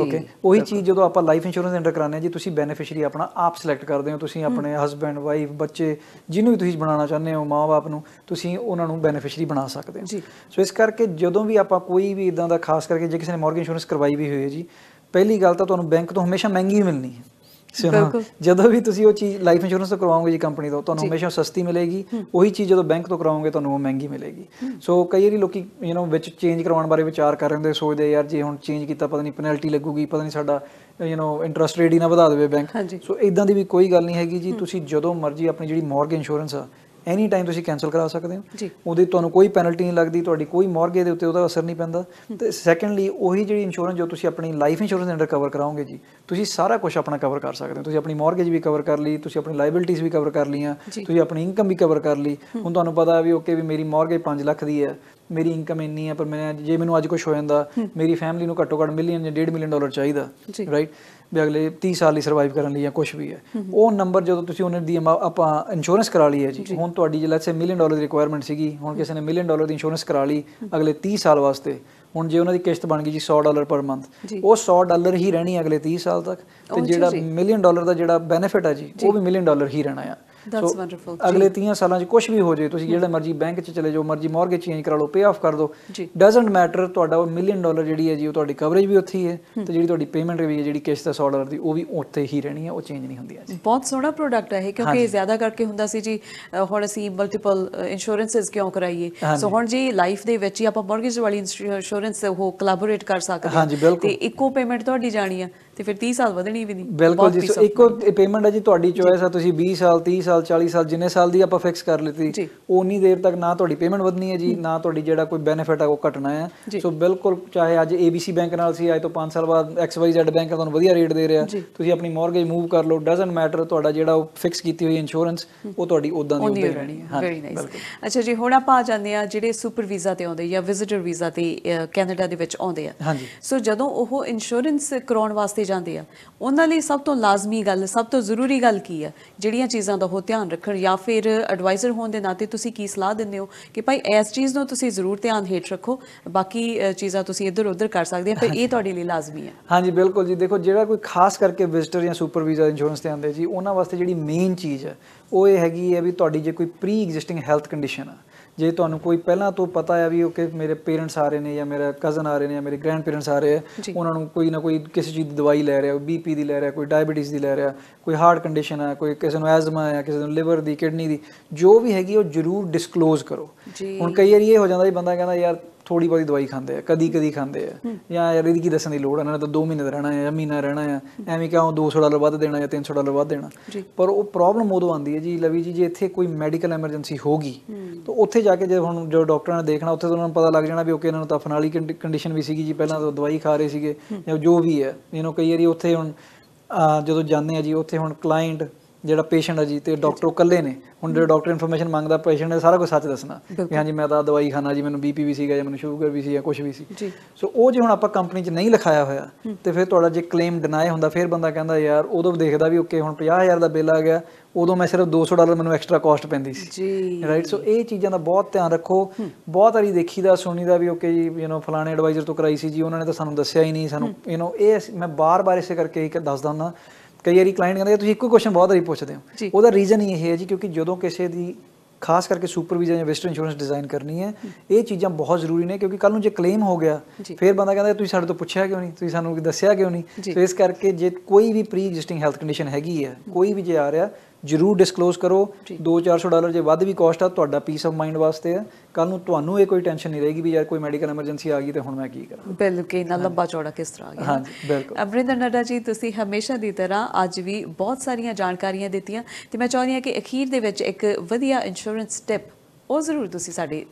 ਓਕੇ ਉਹੀ ਚੀਜ਼ ਜਦੋਂ ਆਪਾਂ ਲਾਈਫ ਇੰਸ਼ੋਰੈਂਸ ਐਂਟਰ ਕਰਾਉਂਦੇ ਆ ਜੀ ਤੁਸੀਂ ਬੈਨੀਫੀਸ਼ੀਅਰੀ ਆਪਣਾ ਆਪ ਸਿਲੈਕਟ ਕਰਦੇ ਹੋ ਤੁਸੀਂ ਆਪਣੇ ਹਸਬੰਡ ਵਾਈਫ ਬੱਚੇ ਜਿਹਨੂੰ ਵੀ ਤੁਸੀਂ ਬਣਾਉਣਾ ਚਾਹੁੰਦੇ ਹੋ ਮਾਪੇ ਬਾਪ ਨੂੰ ਤੁਸੀਂ ਉਹਨਾਂ ਨੂੰ ਬੈਨੀਫੀਸ਼ੀਅਰੀ ਬਣਾ ਸਕਦੇ ਹੋ ਸੋ ਇਸ ਕਰਕੇ ਜਦੋਂ ਵੀ ਆਪਾਂ ਕੋਈ ਵੀ ਇਦਾਂ ਦਾ ਖਾਸ ਕਰਕੇ ਜੇ ਕਿਸੇ ਨੇ ਮਾਰਗੇਜ ਇੰਸ਼ੋਰੈਂਸ ਕਰਵਾਈ ਵੀ ਹੋਈ ਹੈ ਜੀ ਪਹਿਲੀ ਗੱਲ ਤਾਂ ਤੁਹਾਨੂੰ ਬੈਂਕ ਤੋਂ ਹਮੇਸ਼ਾ ਮਹਿੰਗੀ ਮਿਲਣੀ ਹੈ ਜਦੋਂ ਵੀ ਤੁਸੀਂ ਉਹ ਚੀਜ਼ ਲਾਈਫ ਇੰਸ਼ੋਰੈਂਸ ਤੋਂ ਕਰਵਾਓਗੇ ਜੀ ਕੰਪਨੀ ਤੋਂ ਤੁਹਾਨੂੰ ਹਮੇਸ਼ਾ ਸਸਤੀ ਮਿਲੇਗੀ ਉਹੀ ਚੀਜ਼ ਜਦੋਂ ਬੈਂਕ ਤੋਂ ਕਰਵਾਉਂਗੇ ਤੁਹਾਨੂੰ ਉਹ ਮਹਿੰਗੀ ਮਿਲੇਗੀ ਸੋ ਕਈ ਵਾਰੀ ਲੋਕੀ ਯੂ نو ਵਿੱਚ ਚੇਂਜ ਕਰਵਾਉਣ ਬਾਰੇ ਵਿਚਾਰ ਕਰ ਰਹੇ ਹੁੰਦੇ ਸੋਚਦੇ ਯਾਰ ਜੇ ਹੁਣ ਚੇਂਜ ਕੀਤਾ ਪਤਾ ਨਹੀਂ ਪੈਨਲਟੀ ਲੱਗੂਗੀ ਪਤਾ ਨਹੀਂ ਸਾਡਾ ਯੂ نو ਇੰਟਰਸਟ ਰੇਟ ਹੀ ਨਾ ਵਧਾ ਦੇਵੇ ਬੈਂਕ ਸੋ ਇਦਾਂ ਦੀ ਵੀ ਕੋਈ ਗੱਲ ਨਹੀਂ ਹੈਗੀ ਜੀ ਤੁਸੀਂ ਜਦੋਂ ਮਰਜ਼ੀ ਆਪਣੀ ਜਿਹੜੀ ਮੌਰਗੇਜ ਇੰਸ਼ੋਰੈਂਸ ਆ ਐਨੀ ਟਾਈਮ ਤੁਸੀਂ ਕੈਨਸਲ ਕਰਾ ਸਕਦੇ ਹੋ ਉਹਦੇ ਤੁਹਾਨੂੰ ਕੋਈ ਪੈਨਲਟੀ ਨਹੀਂ ਲੱਗਦੀ ਤੁਹਾਡੀ ਕੋਈ ਮੌਰਗੇ ਦੇ ਉੱਤੇ ਉਹਦਾ ਅਸਰ ਨਹੀਂ ਪੈਂਦਾ ਤੇ ਸੈਕੰਡਲੀ ਉਹੀ ਜਿਹੜੀ ਇੰਸ਼ੋਰੈਂਸ ਜੋ ਤੁਸੀਂ ਆਪਣੀ ਲਾਈਫ ਇੰਸ਼ੋਰੈਂਸ ਦੇ ਅੰਡਰ ਕਵਰ ਕਰਾਓਗੇ ਜੀ ਤੁਸੀਂ ਸਾਰਾ ਕੁਝ ਆਪਣਾ ਕਵਰ ਕਰ ਸਕਦੇ ਹੋ ਤੁਸੀਂ ਆਪਣੀ ਮੌਰਗੇਜ ਵੀ ਕਵਰ ਕਰ ਲਈ ਤੁਸੀਂ ਆਪਣੀ ਲਾਇਬਿਲਟੀਜ਼ ਵੀ ਕਵਰ ਕਰ ਲਈਆਂ ਤੁਸੀਂ ਆਪਣੀ ਇਨਕਮ ਵੀ ਕਵਰ ਕਰ ਲਈ ਹੁਣ ਤੁਹਾਨੂੰ ਪਤਾ ਵੀ ਓਕੇ ਵੀ ਮੇਰੀ ਮੌਰਗੇਜ 5 ਲੱਖ ਦੀ ਹੈ ਮੇਰੀ ਇਨਕਮ ਇੰਨੀ ਹੈ ਪਰ ਮੈਂ ਜੇ ਮੈਨੂੰ ਅੱਜ ਕੁਝ ਹੋ ਜਾਂਦਾ ਮੇਰੀ ਫੈਮਿਲੀ ਨੂੰ ਘੱਟੋ ਘੱਟ ਮਿਲੀਅਨ ਜਾਂ 1.5 ਮਿਲੀਅਨ ਡਾਲਰ ਚਾਹੀਦਾ ਰਾਈਟ ਵੀ ਅਗਲੇ 30 ਸਾਲ ਲਈ ਸਰਵਾਈਵ ਕਰਨ ਲਈ ਜਾਂ ਕੁਝ ਵੀ ਹੈ ਉਹ ਨੰਬਰ ਜਦੋਂ ਤੁਸੀਂ ਉਹਨਾਂ ਦੀ ਆਪਾਂ ਇੰਸ਼ੋਰੈਂਸ ਕਰਾ ਲਈ ਹੈ ਜੀ ਹੁਣ ਤੁਹਾਡੀ ਜਿਹੜਾ ਸੇ ਮਿਲੀਅਨ ਡਾਲਰ ਦੀ ਰਿਕੁਆਇਰਮੈਂਟ ਸੀਗੀ ਹੁਣ ਕਿਸੇ ਨੇ ਮਿਲੀਅਨ ਡਾਲਰ ਦੀ ਇੰਸ਼ੋਰੈਂਸ ਕਰਾ ਲਈ ਅਗਲੇ 30 ਸਾਲ ਵਾਸਤੇ ਹੁਣ ਜੇ ਉਹਨਾਂ ਦੀ ਕਿਸ਼ਤ ਬਣ ਗਈ ਜੀ 100 ਡਾਲਰ ਪਰ ਮੰਥ ਉਹ 100 ਡਾਲਰ ਹੀ ਰਹਿਣੀ ਅਗਲੇ 30 ਸਾਲ ਤੱਕ ਤੇ ਜਿਹੜਾ ਮਿਲੀਅਨ ਡਾਲਰ ਦਾ ਜਿਹੜਾ ਬੈਨੀਫਿਟ ਹੈ ਜੀ ਉਹ ਵੀ ਮਿਲੀਅਨ ਡਾਲਰ ਹੀ ਰਹਿਣਾ ਹੈ ਸੋ ਅਗਲੇ 30 ਸਾਲਾਂ 'ਚ ਕੁਝ ਵੀ ਹੋ ਜੇ ਤੁਸੀਂ ਜਿਹੜਾ ਮਰਜ਼ੀ ਬੈਂਕ 'ਚ ਚਲੇ ਜਾਓ ਮਰਜ਼ੀ ਮੌਰਗੇਜ ਚੇਂਜ ਕਰਾ ਲਓ ਪੇ ਆਫ ਕਰ ਦਿਓ ਡਸਨਟ ਮੈਟਰ ਤੁਹਾਡਾ ਉਹ ਮਿਲੀਅਨ ਡਾਲਰ ਜਿਹੜੀ ਹੈ ਜੀ ਉਹ ਤੁਹਾਡੀ ਕਵਰੇਜ ਵੀ ਉੱਥੇ ਹੀ ਹੈ ਤੇ ਜਿਹੜੀ ਤੁਹਾਡੀ ਪੇਮੈਂਟ ਰਹੀ ਹੈ ਜਿਹੜੀ ਕਿਸ਼ਤ 100 ਡਾਲਰ ਦੀ ਉਹ ਵੀ ਉੱਥੇ ਹੀ ਰਹਿਣੀ ਹੈ ਉਹ ਚੇਂਜ ਨਹੀਂ ਹੁੰਦੀ ਹੈ ਜੀ ਬਹੁਤ ਸੋਹਣਾ ਪ੍ਰੋਡਕਟ ਹੈ ਇਹ ਕਿਉਂਕਿ ਜ਼ਿਆਦਾ ਕਰਕੇ ਹੁੰਦਾ ਸੀ ਜੀ ਹੁਣ ਅਸੀਂ ਮਲਟੀਪਲ ਇੰਸ਼ੋਰੈਂਸਸ ਕਿਉਂ ਕਰਾਈਏ ਸੋ ਹੁਣ ਜੀ ਲਾਈਫ ਦੇ ਵਿੱਚ ਹੀ ਆਪਾਂ ਮੌਰਗੇਜ ਵਾਲੀ ਇੰਸ਼ੋਰੈਂਸ ਉਹ ਕੋਲੈਬੋਰੇਟ ਕਰ ਸਕਦੇ ਹਾਂ ਤੇ ਇੱਕੋ ਪੇਮੈਂਟ ਤੁਹਾਡੀ ਜਾਣੀ ਹੈ ਤੇ ਫਿਰ 30 ਸਾਲ ਵਧਣੀ ਵੀ ਨਹੀਂ ਬਿਲਕੁਲ ਜੀ ਸੋ ਇੱਕੋ ਪੇਮੈਂਟ ਹੈ ਜੀ ਤੁਹਾਡੀ ਚੋਇਸ ਆ ਤੁਸੀਂ 20 ਸਾਲ 30 ਸਾਲ 40 ਸਾਲ ਜਿੰਨੇ ਸਾਲ ਦੀ ਆਪਾਂ ਫਿਕਸ ਕਰ ਲਈ ਸੀ ਉਨੀ ਦੇਰ ਤੱਕ ਨਾ ਤੁਹਾਡੀ ਪੇਮੈਂਟ ਵਧਣੀ ਹੈ ਜੀ ਨਾ ਤੁਹਾਡੀ ਜਿਹੜਾ ਕੋਈ ਬੈਨੀਫਿਟ ਆ ਉਹ ਘਟਣਾ ਹੈ ਸੋ ਬਿਲਕੁਲ ਚਾਹੇ ਅੱਜ ABC ਬੈਂਕ ਨਾਲ ਸੀ ਅੱਜ ਤੋਂ 5 ਸਾਲ ਬਾਅਦ XYZ ਬੈਂਕ ਤੁਹਾਨੂੰ ਵਧੀਆ ਰੇਟ ਦੇ ਰਿਹਾ ਤੁਸੀਂ ਆਪਣੀ ਮੌਰਗੇਜ ਮੂਵ ਕਰ ਲਓ ਡਸਨਟ ਮੈਟਰ ਤੁਹਾਡਾ ਜਿਹੜਾ ਉਹ ਫਿਕਸ ਕੀਤੀ ਹੋਈ ਇੰਸ਼ੋਰੈਂਸ ਉਹ ਤੁਹਾਡੀ ਉਦਾਂ ਦੀ ਉਦਾਂ ਰਹਿਣੀ ਹੈ ਵੈਰੀ ਨਾਈਸ ਅੱਛਾ ਜੀ ਹੁਣ ਆਪਾਂ ਆ ਜਾਂਦੇ ਆ ਜਿਹੜੇ ਸੁਪਰ ਵੀਜ਼ਾ ਤੇ ਆਉਂਦੇ ਜਾਂ ਵਿਜ਼ਿਟਰ ਵੀਜ਼ਾ ਤੇ ਕੈਨੇਡਾ ਦੇ ਵਿੱਚ ਆਉਂਦੇ ਆ ਸੋ ਜਦੋਂ ਉਹ ਇੰਸ਼ੋਰੈਂਸ ਕਰਾਉਣ ਵਾਸਤੇ ਦਿੱਤੇ ਜਾਂਦੇ ਆ ਉਹਨਾਂ ਲਈ ਸਭ ਤੋਂ ਲਾਜ਼ਮੀ ਗੱਲ ਸਭ ਤੋਂ ਜ਼ਰੂਰੀ ਗੱਲ ਕੀ ਆ ਜਿਹੜੀਆਂ ਚੀਜ਼ਾਂ ਦਾ ਉਹ ਧਿਆਨ ਰੱਖਣ ਜਾਂ ਫਿਰ ਐਡਵਾਈਜ਼ਰ ਹੋਣ ਦੇ ਨਾਤੇ ਤੁਸੀਂ ਕੀ ਸਲਾਹ ਦਿੰਦੇ ਹੋ ਕਿ ਭਾਈ ਇਸ ਚੀਜ਼ ਨੂੰ ਤੁਸੀਂ ਜ਼ਰੂਰ ਧਿਆਨ ਹੇਠ ਰੱਖੋ ਬਾਕੀ ਚੀਜ਼ਾਂ ਤੁਸੀਂ ਇੱਧਰ ਉੱਧਰ ਕਰ ਸਕਦੇ ਆ ਪਰ ਇਹ ਤੁਹਾਡੇ ਲਈ ਲਾਜ਼ਮੀ ਆ ਹਾਂਜੀ ਬਿਲਕੁਲ ਜੀ ਦੇਖੋ ਜਿਹੜਾ ਕੋਈ ਖਾਸ ਕਰਕੇ ਵਿਜ਼ਟਰ ਜਾਂ ਸੁਪਰਵਾਈਜ਼ਰ ਇੰਸ਼ੋਰੈਂਸ ਤੇ ਆਉਂਦੇ ਜੀ ਉਹਨਾਂ ਵਾਸਤੇ ਜਿਹੜੀ ਮੇਨ ਚੀਜ਼ ਹੈ ਉਹ ਇਹ ਹੈਗੀ ਹੈ ਵੀ ਤੁਹਾਡੀ ਜੇ ਕੋਈ ਪ੍ਰੀ ਐਗਜ਼ਿਸਟਿੰਗ ਹੈਲਥ ਕੰਡੀਸ਼ਨ ਆ ਜੇ ਤੁਹਾਨੂੰ ਕੋਈ ਪਹਿਲਾਂ ਤੋਂ ਪਤਾ ਹੈ ਵੀ ਓਕੇ ਮੇਰੇ ਪੇਰੈਂਟਸ ਆ ਰਹੇ ਨੇ ਜਾਂ ਮੇਰਾ ਕਜ਼ਨ ਆ ਰਹੇ ਨੇ ਜਾਂ ਮੇਰੇ ਗ੍ਰੈਂਡ ਪੇਰੈਂਟਸ ਆ ਰਹੇ ਆ ਉਹਨਾਂ ਨੂੰ ਕੋਈ ਨਾ ਕੋਈ ਕਿਸੇ ਚੀਜ਼ ਦੀ ਦਵਾਈ ਲੈ ਰਿਹਾ ਬੀਪੀ ਦੀ ਲੈ ਰਿਹਾ ਕੋਈ ਡਾਇਬੀਟਿਸ ਦੀ ਲੈ ਰਿਹਾ ਕੋਈ ਹਾਰਟ ਕੰਡੀਸ਼ਨ ਆ ਕੋਈ ਕਿਸੇ ਨੂੰ ਐਜ਼ਮਾ ਆ ਕਿਸੇ ਨੂੰ ਲਿਵਰ ਦੀ ਕਿਡਨੀ ਦੀ ਜੋ ਵੀ ਹੈਗੀ ਉਹ ਜ਼ਰੂਰ ਡਿਸਕਲੋਜ਼ ਕਰੋ ਹੁਣ ਕਈ ਵਾਰ ਇਹ ਹੋ ਜਾਂਦਾ ਵੀ ਬੰਦਾ ਕਹਿੰਦਾ ਯਾਰ ਥੋੜੀ ਬਹੁਤੀ ਦਵਾਈ ਖਾਂਦੇ ਆ ਕਦੀ ਕਦੀ ਖਾਂਦੇ ਆ ਜਾਂ ਯਾਰ ਇਹਦੀ ਕੀ ਦੱਸਣ ਦੀ ਲੋੜ ਇਹਨਾਂ ਨੇ ਤਾਂ 2 ਮਹੀਨੇ ਦਾ ਰਹਿਣਾ ਹੈ ਜਾਂ ਮਹੀਨਾ ਰਹਿਣਾ ਹੈ ਐਵੇਂ ਕਿਉਂ 200 ਡਾਲਰ ਵੱਧ ਦੇਣਾ ਜਾਂ 300 ਡਾਲਰ ਵੱਧ ਦੇਣਾ ਪਰ ਉਹ ਪ੍ਰੋਬਲਮ ਉਦੋਂ ਆਉਂਦੀ ਹੈ ਜੀ ਲਵੀ ਜੀ ਜੇ ਇੱਥੇ ਕੋਈ ਮੈਡੀਕਲ ਐਮਰਜੈਂਸੀ ਹੋਗੀ ਤਾਂ ਉੱਥੇ ਜਾ ਕੇ ਜੇ ਹੁਣ ਜੋ ਡਾਕਟਰਾਂ ਨੇ ਦੇਖਣਾ ਉੱਥੇ ਉਹਨਾਂ ਨੂੰ ਪਤਾ ਲੱਗ ਜਾਣਾ ਵੀ ਓਕੇ ਇਹਨਾਂ ਨੂੰ ਤਾਂ ਫਨਾਲੀ ਕੰਡੀਸ਼ਨ ਵੀ ਸੀਗੀ ਜੀ ਪਹਿਲਾਂ ਤਾਂ ਦਵਾਈ ਖਾ ਰਹੇ ਸੀਗੇ ਜਾਂ ਜੋ ਵੀ ਹੈ ਇਹਨੂੰ ਕਈ ਵਾਰੀ ਉੱਥੇ ਹੁਣ ਜਦੋਂ ਜਾਂਦੇ ਆ ਜੀ ਉੱਥੇ ਹੁਣ ਕਲਾਇੰਟ ਜਿਹੜਾ ਪੇਸ਼ੈਂਟ ਹੈ ਜੀ ਤੇ ਡਾਕਟਰ ਇਕੱਲੇ ਨੇ ਹੁਣ ਜਿਹੜਾ ਡਾਕਟਰ ਇਨਫੋਰਮੇਸ਼ਨ ਮੰਗਦਾ ਪੇਸ਼ੈਂਟ ਨੇ ਸਾਰਾ ਕੁਝ ਸੱਚ ਦੱਸਣਾ ਕਿ ਹਾਂਜੀ ਮੈਂ ਤਾਂ ਦਵਾਈ ਖਾਣਾ ਜੀ ਮੈਨੂੰ ਬੀਪੀ ਵੀ ਸੀਗਾ ਜਾਂ ਮੈਨੂੰ ਸ਼ੂਗਰ ਵੀ ਸੀ ਜਾਂ ਕੁਝ ਵੀ ਸੀ ਸੋ ਉਹ ਜੇ ਹੁਣ ਆਪਾਂ ਕੰਪਨੀ 'ਚ ਨਹੀਂ ਲਿਖਾਇਆ ਹੋਇਆ ਤੇ ਫਿਰ ਤੁਹਾਡਾ ਜੇ ਕਲੇਮ ਡਿਨਾਈ ਹੁੰਦਾ ਫਿਰ ਬੰਦਾ ਕਹਿੰਦਾ ਯਾਰ ਉਦੋਂ ਦੇਖਦਾ ਵੀ ਓਕੇ ਹੁਣ 50000 ਦਾ ਬਿੱਲ ਆ ਗਿਆ ਉਦੋਂ ਮੈਂ ਸਿਰਫ 200 ਡਾਲਰ ਮੈਨੂੰ ਐਕਸਟਰਾ ਕਾਸਟ ਪੈਂਦੀ ਸੀ ਜੀ ਰਾਈਟ ਸੋ ਇਹ ਚੀਜ਼ਾਂ ਦਾ ਬਹੁਤ ਧਿਆਨ ਰੱਖੋ ਬਹੁਤ ਵਾਰੀ ਦੇਖੀਦਾ ਸੁਣੀਦਾ ਵੀ ਓਕੇ ਜੀ ਯੂ نو ਫਲਾਣੇ ਐਡਵਾਈਜ਼ਰ ਤੋਂ ਕਰਾਈ ਸੀ ਜੀ ਉਹਨਾਂ ਨੇ ਤਾਂ ਸਾਨੂੰ ਦੱਸਿਆ ਹੀ ਨਹੀਂ ਸਾਨੂੰ ਯੂ نو ਇਹ ਮੈਂ ਬਾਰ-ਬਾਰ ਇਸੇ ਕਰਕੇ ਇਹ ਦੱਸਦਾ ਹੁੰਦਾ ਕਈ ਵਾਰੀ ਕਲਾਇੰਟ ਕਹਿੰਦੇ ਤੁਸੀਂ ਇੱਕੋ ਕੁਐਸਚਨ ਬਹੁਤ ਵਾਰੀ ਪੁੱਛਦੇ ਹੋ ਉਹਦਾ ਰੀਜ਼ਨ ਹੀ ਇਹ ਹੈ ਜੀ ਕਿਉਂਕਿ ਜਦੋਂ ਕਿਸੇ ਦੀ ਖਾਸ ਕਰਕੇ ਸੁਪਰਵਾਈਜ਼ਰ ਜਾਂ ਵੈਸਟਰਨ ਇੰਸ਼ੋਰੈਂਸ ਡਿਜ਼ਾਈਨ ਕਰਨੀ ਹੈ ਇਹ ਚੀਜ਼ਾਂ ਬਹੁਤ ਜ਼ਰੂਰੀ ਨੇ ਕਿਉਂਕਿ ਕੱਲ ਨੂੰ ਜੇ ਕਲੇਮ ਹੋ ਗਿਆ ਫਿਰ ਬੰਦਾ ਕਹਿੰਦਾ ਤੁਸੀਂ ਸਾਡੇ ਤੋਂ ਪੁੱਛਿਆ ਕਿਉਂ ਨਹੀਂ ਤੁਸੀਂ ਸਾਨੂੰ ਦੱਸਿਆ ਕਿਉਂ ਨਹੀਂ ਸੋ ਇਸ ਕਰਕੇ ਜੇ ਕੋਈ ਵੀ ਪ੍ਰੀ ਐਗਜ਼ਿਸਟਿੰਗ ਹੈਲਥ ਕੰਡੀਸ਼ਨ ਹੈਗੀ ਹੈ ਕੋਈ ਵੀ ਜੇ ਆ ਰਿਹਾ ਜਰੂਰ ਡਿਸਕਲੋਜ਼ ਕਰੋ 2-400 ਡਾਲਰ ਜੇ ਵੱਧ ਵੀ ਕਾਸਟ ਆ ਤੁਹਾਡਾ ਪੀਸ ਆਫ ਮਾਈਂਡ ਵਾਸਤੇ ਆ ਕੱਲ ਨੂੰ ਤੁਹਾਨੂੰ ਇਹ ਕੋਈ ਟੈਨਸ਼ਨ ਨਹੀਂ ਰਹੇਗੀ ਵੀ ਯਾਰ ਕੋਈ ਮੈਡੀਕਲ ਐਮਰਜੈਂਸੀ ਆ ਗਈ ਤੇ ਹੁਣ ਮੈਂ ਕੀ ਕਰਾਂ ਬਿਲਕੁਲ ਇਨਾ ਲੰਬਾ ਚੌੜਾ ਕਿਸ ਤਰ੍ਹਾਂ ਆ ਗਿਆ ਹਾਂ ਬਿਲਕੁਲ ਅਮਰਿੰਦਰ ਨੱਡਾ ਜੀ ਤੁਸੀਂ ਹਮੇਸ਼ਾ ਦੀ ਤਰ੍ਹਾਂ ਅੱਜ ਵੀ ਬਹੁਤ ਸਾਰੀਆਂ ਜਾਣਕਾਰੀਆਂ ਦਿੱਤੀਆਂ ਤੇ ਮੈਂ ਚਾਹੁੰਦੀ ਹਾਂ ਕਿ ਅਖੀਰ ਦੇ ਵਿੱਚ ਇੱਕ ਵਧੀਆ ਇੰਸ਼ੋਰੈਂਸ ਟਿਪ ਉਹ ਜ਼ਰੂਰ ਤੁਸੀਂ ਸਾਡੇ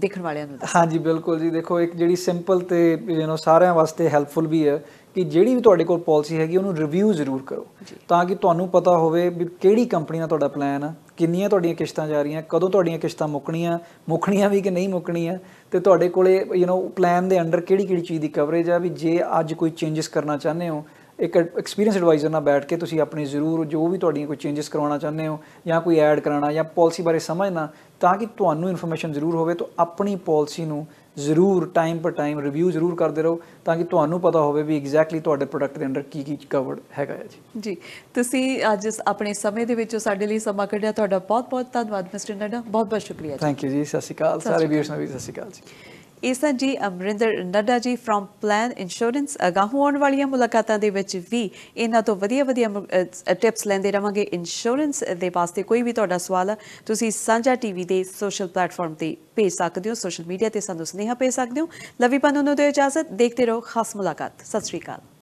ਦੇਖਣ ਵਾਲਿਆਂ ਨੂੰ ਹਾਂਜੀ ਬਿਲਕੁਲ ਜੀ ਦੇਖੋ ਇੱਕ ਜਿਹੜੀ ਸਿੰਪਲ ਤੇ ਯੂ نو ਸਾਰਿਆਂ ਵਾਸਤੇ ਹੈਲਪਫੁਲ ਵੀ ਹੈ ਕਿ ਜਿਹੜੀ ਵੀ ਤੁਹਾਡੇ ਕੋਲ ਪਾਲਿਸੀ ਹੈਗੀ ਉਹਨੂੰ ਰਿਵਿਊ ਜ਼ਰੂਰ ਕਰੋ ਤਾਂ ਕਿ ਤੁਹਾਨੂੰ ਪਤਾ ਹੋਵੇ ਵੀ ਕਿਹੜੀ ਕੰਪਨੀ ਨਾਲ ਤੁਹਾਡਾ ਪਲਾਨ ਆ ਕਿੰਨੀਆਂ ਤੁਹਾਡੀਆਂ ਕਿਸ਼ਤਾਂ ਜਾ ਰਹੀਆਂ ਕਦੋਂ ਤੁਹਾਡੀਆਂ ਕਿਸ਼ਤਾਂ ਮੁੱਕਣੀਆਂ ਮੁੱਕਣੀਆਂ ਵੀ ਕਿ ਨਹੀਂ ਮੁੱਕਣੀਆਂ ਤੇ ਤੁਹਾਡੇ ਕੋਲੇ ਯੂ نو ਪਲਾਨ ਦੇ ਅੰਡਰ ਕਿਹੜੀ ਕਿਹੜੀ ਚੀਜ਼ ਦੀ ਕਵਰੇਜ ਆ ਵੀ ਜੇ ਅੱਜ ਕੋਈ ਚੇਂਜਸ ਕਰਨਾ ਚਾਹੁੰਦੇ ਹੋ ਇੱਕ ਐਕਸਪੀਰੀਅੰਸ ਐਡਵਾਈਜ਼ਰ ਨਾਲ ਬੈਠ ਕੇ ਤੁਸੀਂ ਆਪਣੀ ਜ਼ਰੂਰ ਜੋ ਵੀ ਤੁਹਾਡੀਆਂ ਕੋਈ ਚੇਂਜਸ ਕਰਵਾਉਣਾ ਚਾਹੁੰਦੇ ਹੋ ਜਾਂ ਕੋਈ ਐਡ ਕਰਾਉਣਾ ਜਾਂ ਪਾਲਿਸੀ ਬਾਰੇ ਸਮਝਣਾ ਤਾਂ ਕਿ ਤੁਹਾਨੂੰ ਇਨਫੋਰਮੇਸ਼ਨ ਜ਼ਰੂਰ ਹੋਵੇ ਤਾਂ ਆਪਣੀ ਪਾਲਿਸੀ ਨੂੰ ਜ਼ਰੂਰ ਟਾਈਮ ਪਰ ਟਾਈਮ ਰਿਵਿਊ ਜ਼ਰੂਰ ਕਰਦੇ ਰਹੋ ਤਾਂ ਕਿ ਤੁਹਾਨੂੰ ਪਤਾ ਹੋਵੇ ਵੀ ਐਗਜ਼ੈਕਟਲੀ ਤੁਹਾਡੇ ਪ੍ਰੋਡਕਟ ਦੇ ਅੰਦਰ ਕੀ ਕੀ ਕਵਰਡ ਹੈਗਾ ਹੈ ਜੀ ਜੀ ਤੁਸੀਂ ਅੱਜ ਆਪਣੇ ਸਮੇਂ ਦੇ ਵਿੱਚੋਂ ਸਾਡੇ ਲਈ ਸਮਾਂ ਕੱਢਿਆ ਤੁਹਾਡਾ ਬਹੁਤ ਬਹੁਤ ਧੰਨਵਾਦ ਮਿਸਟਰ ਨੱਡਾ ਬਹੁਤ ਬਹੁਤ ਸ਼ੁਕਰੀਆ ਜੀ ਥੈਂਕ ਯੂ ਜੀ ਸਤਿ ਸ਼੍ਰੀ ਅਕਾਲ ਸਾਰੇ ਵੀਰਸ ਨੂੰ ਵੀ ਸਤਿ ਸ਼੍ਰੀ ਅਕਾਲ ਜੀ ਈਸਾ ਜੀ ਅਮਰਿੰਦਰ ਨੱਡਾ ਜੀ ਫਰਮ ਪਲਾਨ ਇੰਸ਼ੋਰੈਂਸ ਅਗਾਹੋਂ ਆਉਣ ਵਾਲੀਆਂ ਮੁਲਾਕਾਤਾਂ ਦੇ ਵਿੱਚ ਵੀ ਇਹਨਾਂ ਤੋਂ ਵਧੀਆ ਵਧੀਆ ਟਿਪਸ ਲੈਂਦੇ ਰਵਾਂਗੇ ਇੰਸ਼ੋਰੈਂਸ ਦੇ ਵਾਸਤੇ ਕੋਈ ਵੀ ਤੁਹਾਡਾ ਸਵਾਲ ਤੁਸੀਂ ਸਾਂਝਾ ਟੀਵੀ ਦੇ ਸੋਸ਼ਲ ਪਲੇਟਫਾਰਮ ਤੇ ਭੇਜ ਸਕਦੇ ਹੋ ਸੋਸ਼ਲ ਮੀਡੀਆ ਤੇ ਸਾਨੂੰ ਸੁਨੇਹਾ ਭੇਜ ਸਕਦੇ ਹੋ ਲਵੀ ਪੰਨੂ ਨੂੰ ਦਿਓ ਇਜਾਜ਼ਤ ਦੇਖਦੇ ਰਹੋ ਖਾਸ ਮੁਲਾਕਾਤ ਸਤਿ ਸ਼੍ਰੀ ਅਕਾਲ